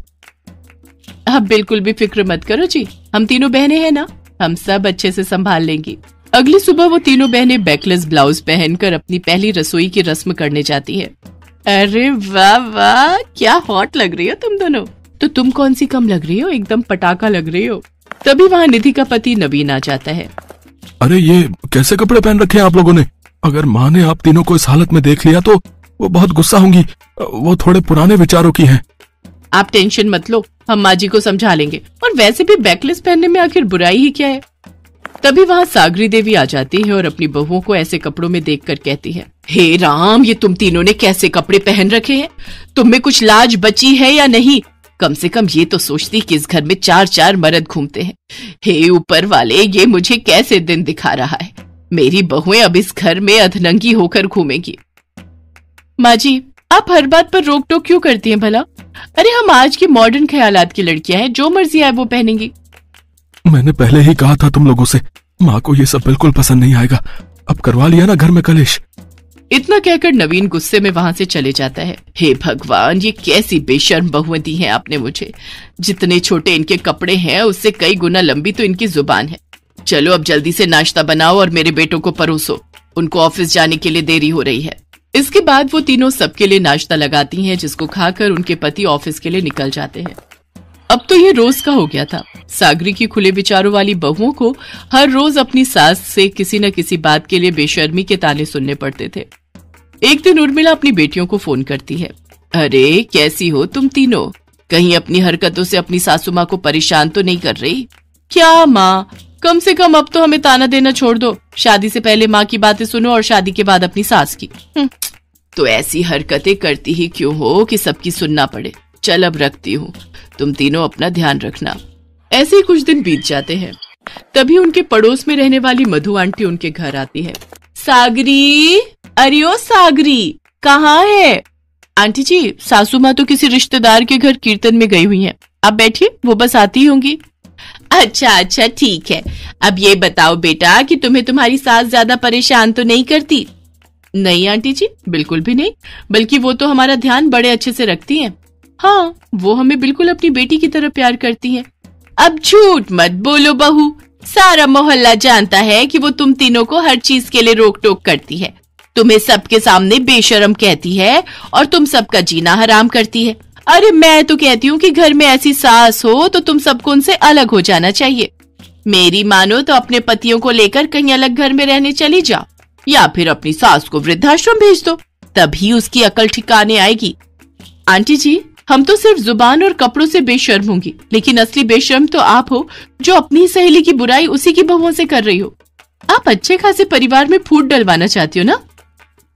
आप बिल्कुल भी फिक्र मत करो जी हम तीनों बहने हैं ना हम सब अच्छे से संभाल लेंगी अगली सुबह वो तीनों बहनें बैकलेस ब्लाउज पहनकर अपनी पहली रसोई की रस्म करने जाती है अरे वाह वाह क्या हॉट लग रही हो तुम दोनों तो तुम कौन सी कम लग रही हो एकदम पटाखा लग रही हो तभी वहाँ निधि का पति नवीन आ जाता है अरे ये कैसे कपड़े पहन रखे हैं आप लोगों ने अगर माँ ने आप तीनों को इस हालत में देख लिया तो वो बहुत गुस्सा होंगी वो थोड़े पुराने विचारों की हैं। आप टेंशन मत लो हम माँ जी को समझा लेंगे और वैसे भी बैकलेस पहनने में आखिर बुराई ही क्या है तभी वहाँ सागरी देवी आ जाती है और अपनी बहुओं को ऐसे कपड़ों में देख कर कहती है हे hey राम ये तुम तीनों ने कैसे कपड़े पहन रखे हैं तुम में कुछ लाज बची है या नहीं कम से कम ये तो सोचती कि इस घर में चार चार मर्द घूमते हैं हे ऊपर वाले ये मुझे कैसे दिन दिखा रहा है मेरी बहुएं अब इस घर में अधनंगी होकर घूमेंगी माँ जी आप हर बात पर रोक टोक क्यों करती हैं भला अरे हम आज की मॉडर्न ख्यालात की लड़कियां हैं जो मर्जी आए वो पहनेंगी मैंने पहले ही कहा था तुम लोगों से माँ को ये सब बिल्कुल पसंद नहीं आएगा अब करवा लिया ना घर में कलेश इतना कहकर नवीन गुस्से में वहाँ से चले जाता है हे भगवान ये कैसी बेशर्म बहुए दी है आपने मुझे जितने छोटे इनके कपड़े हैं उससे कई गुना लंबी तो इनकी जुबान है चलो अब जल्दी से नाश्ता बनाओ और मेरे बेटों को परोसो उनको ऑफिस जाने के लिए देरी हो रही है इसके बाद वो तीनों सबके लिए नाश्ता लगाती हैं जिसको खाकर उनके पति ऑफिस के लिए निकल जाते हैं अब तो ये रोज का हो गया था सागरी की खुले विचारों वाली बहुओं को हर रोज अपनी सास से किसी न किसी बात के लिए बेशर्मी के ताने सुनने पड़ते थे एक दिन उर्मिला अपनी बेटियों को फोन करती है अरे कैसी हो तुम तीनों कहीं अपनी हरकतों से अपनी सासू माँ को परेशान तो नहीं कर रही क्या माँ कम से कम अब तो हमें ताना देना छोड़ दो शादी से पहले माँ की बातें सुनो और शादी के बाद अपनी सास की हम्म। तो ऐसी हरकतें करती ही क्यों हो कि सबकी सुनना पड़े चल अब रखती हूँ तुम तीनों अपना ध्यान रखना ऐसे ही कुछ दिन बीत जाते हैं तभी उनके पड़ोस में रहने वाली मधु आंटी उनके घर आती है सागरी अरे ओ सागरी कहाँ है आंटी जी सासू माँ तो किसी रिश्तेदार के घर कीर्तन में गई हुई हैं। आप बैठिए वो बस आती होंगी अच्छा अच्छा ठीक है अब ये बताओ बेटा कि तुम्हें तुम्हारी सास ज्यादा परेशान तो नहीं करती नहीं आंटी जी बिल्कुल भी नहीं बल्कि वो तो हमारा ध्यान बड़े अच्छे से रखती हैं हाँ वो हमें बिल्कुल अपनी बेटी की तरह प्यार करती हैं अब झूठ मत बोलो बहू सारा मोहल्ला जानता है कि वो तुम तीनों को हर चीज के लिए रोक टोक करती है तुम्हें सबके सामने बेशरम कहती है और तुम सबका जीना हराम करती है अरे मैं तो कहती हूँ कि घर में ऐसी सास हो तो तुम सबको उनसे अलग हो जाना चाहिए मेरी मानो तो अपने पतियों को लेकर कहीं अलग घर में रहने चली जाओ या फिर अपनी सास को वृद्धाश्रम भेज दो तभी उसकी अकल ठिकाने आएगी आंटी जी हम तो सिर्फ जुबान और कपड़ों से बेशर्म होंगी लेकिन असली बेशर्म तो आप हो जो अपनी सहेली की बुराई उसी की बहुओं से कर रही हो आप अच्छे खासे परिवार में फूट डलवाना चाहती हो ना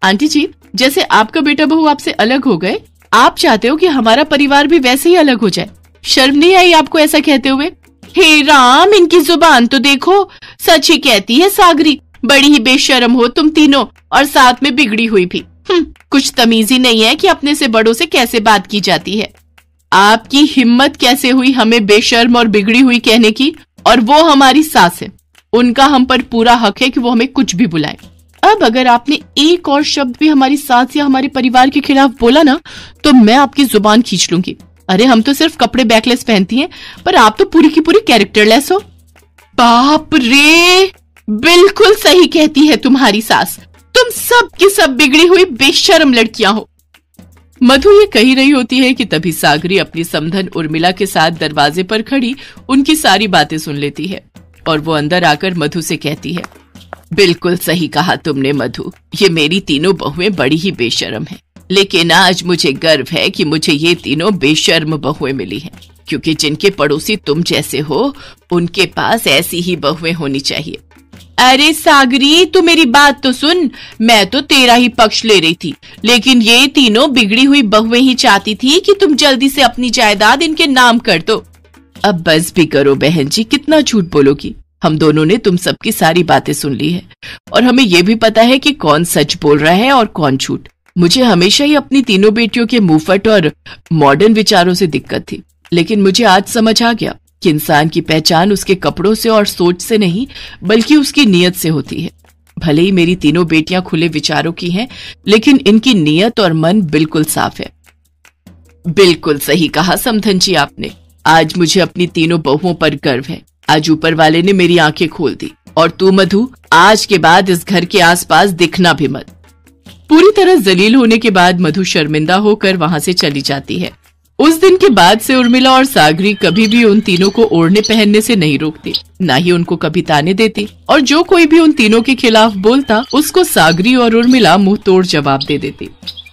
आंटी जी जैसे आपका बेटा बहू आपसे अलग हो गए आप चाहते हो कि हमारा परिवार भी वैसे ही अलग हो जाए शर्म नहीं आई आपको ऐसा कहते हुए हे राम इनकी जुबान तो देखो सच ही कहती है सागरी बड़ी ही बेशरम हो तुम तीनों और साथ में बिगड़ी हुई भी हम्म, कुछ तमीजी नहीं है कि अपने से बड़ों से कैसे बात की जाती है आपकी हिम्मत कैसे हुई हमें बेशर्म और बिगड़ी हुई कहने की और वो हमारी सास है उनका हम पर पूरा हक है कि वो हमें कुछ भी बुलाए अब अगर आपने एक और शब्द भी हमारी सास या हमारे परिवार के खिलाफ बोला ना तो मैं आपकी जुबान खींच लूंगी अरे हम तो सिर्फ कपड़े बैकलेस पहनती हैं पर आप तो पूरी की पूरी कैरेक्टर लेस हो बाप रे बिल्कुल सही कहती है तुम्हारी सास तुम सब की सब बिगड़ी हुई बेशरम लड़कियां हो मधु ये कही रही होती है कि तभी सागरी अपनी समधन उर्मिला के साथ दरवाजे पर खड़ी उनकी सारी बातें सुन लेती है और वो अंदर आकर मधु से कहती है बिल्कुल सही कहा तुमने मधु ये मेरी तीनों बहुएं बड़ी ही बेशरम हैं। लेकिन आज मुझे गर्व है कि मुझे ये तीनों बेशर्म बहुएं मिली हैं क्योंकि जिनके पड़ोसी तुम जैसे हो उनके पास ऐसी ही बहुएं होनी चाहिए अरे सागरी तू मेरी बात तो सुन मैं तो तेरा ही पक्ष ले रही थी लेकिन ये तीनों बिगड़ी हुई बहुए ही चाहती थी कि तुम जल्दी से अपनी जायदाद इनके नाम कर दो अब बस भी करो बहन जी कितना झूठ बोलोगी हम दोनों ने तुम सबकी सारी बातें सुन ली है और हमें ये भी पता है कि कौन सच बोल रहा है और कौन झूठ मुझे हमेशा ही अपनी तीनों बेटियों के मुफट और मॉडर्न विचारों से दिक्कत थी लेकिन मुझे आज समझ आ गया कि इंसान की पहचान उसके कपड़ों से और सोच से नहीं बल्कि उसकी नीयत से होती है भले ही मेरी तीनों बेटियां खुले विचारों की हैं लेकिन इनकी नीयत और मन बिल्कुल साफ है बिल्कुल सही कहा समधन जी आपने आज मुझे अपनी तीनों बहुओं पर गर्व है आज ऊपर वाले ने मेरी आंखें खोल दी और तू मधु आज के बाद इस घर के आसपास दिखना भी मत पूरी तरह जलील होने के बाद मधु शर्मिंदा होकर वहाँ से चली जाती है उस दिन के बाद से उर्मिला और सागरी कभी भी उन तीनों को ओढ़ने पहनने से नहीं रोकती न ही उनको कभी ताने देती और जो कोई भी उन तीनों के खिलाफ बोलता उसको सागरी और उर्मिला मुंह तोड़ जवाब दे देती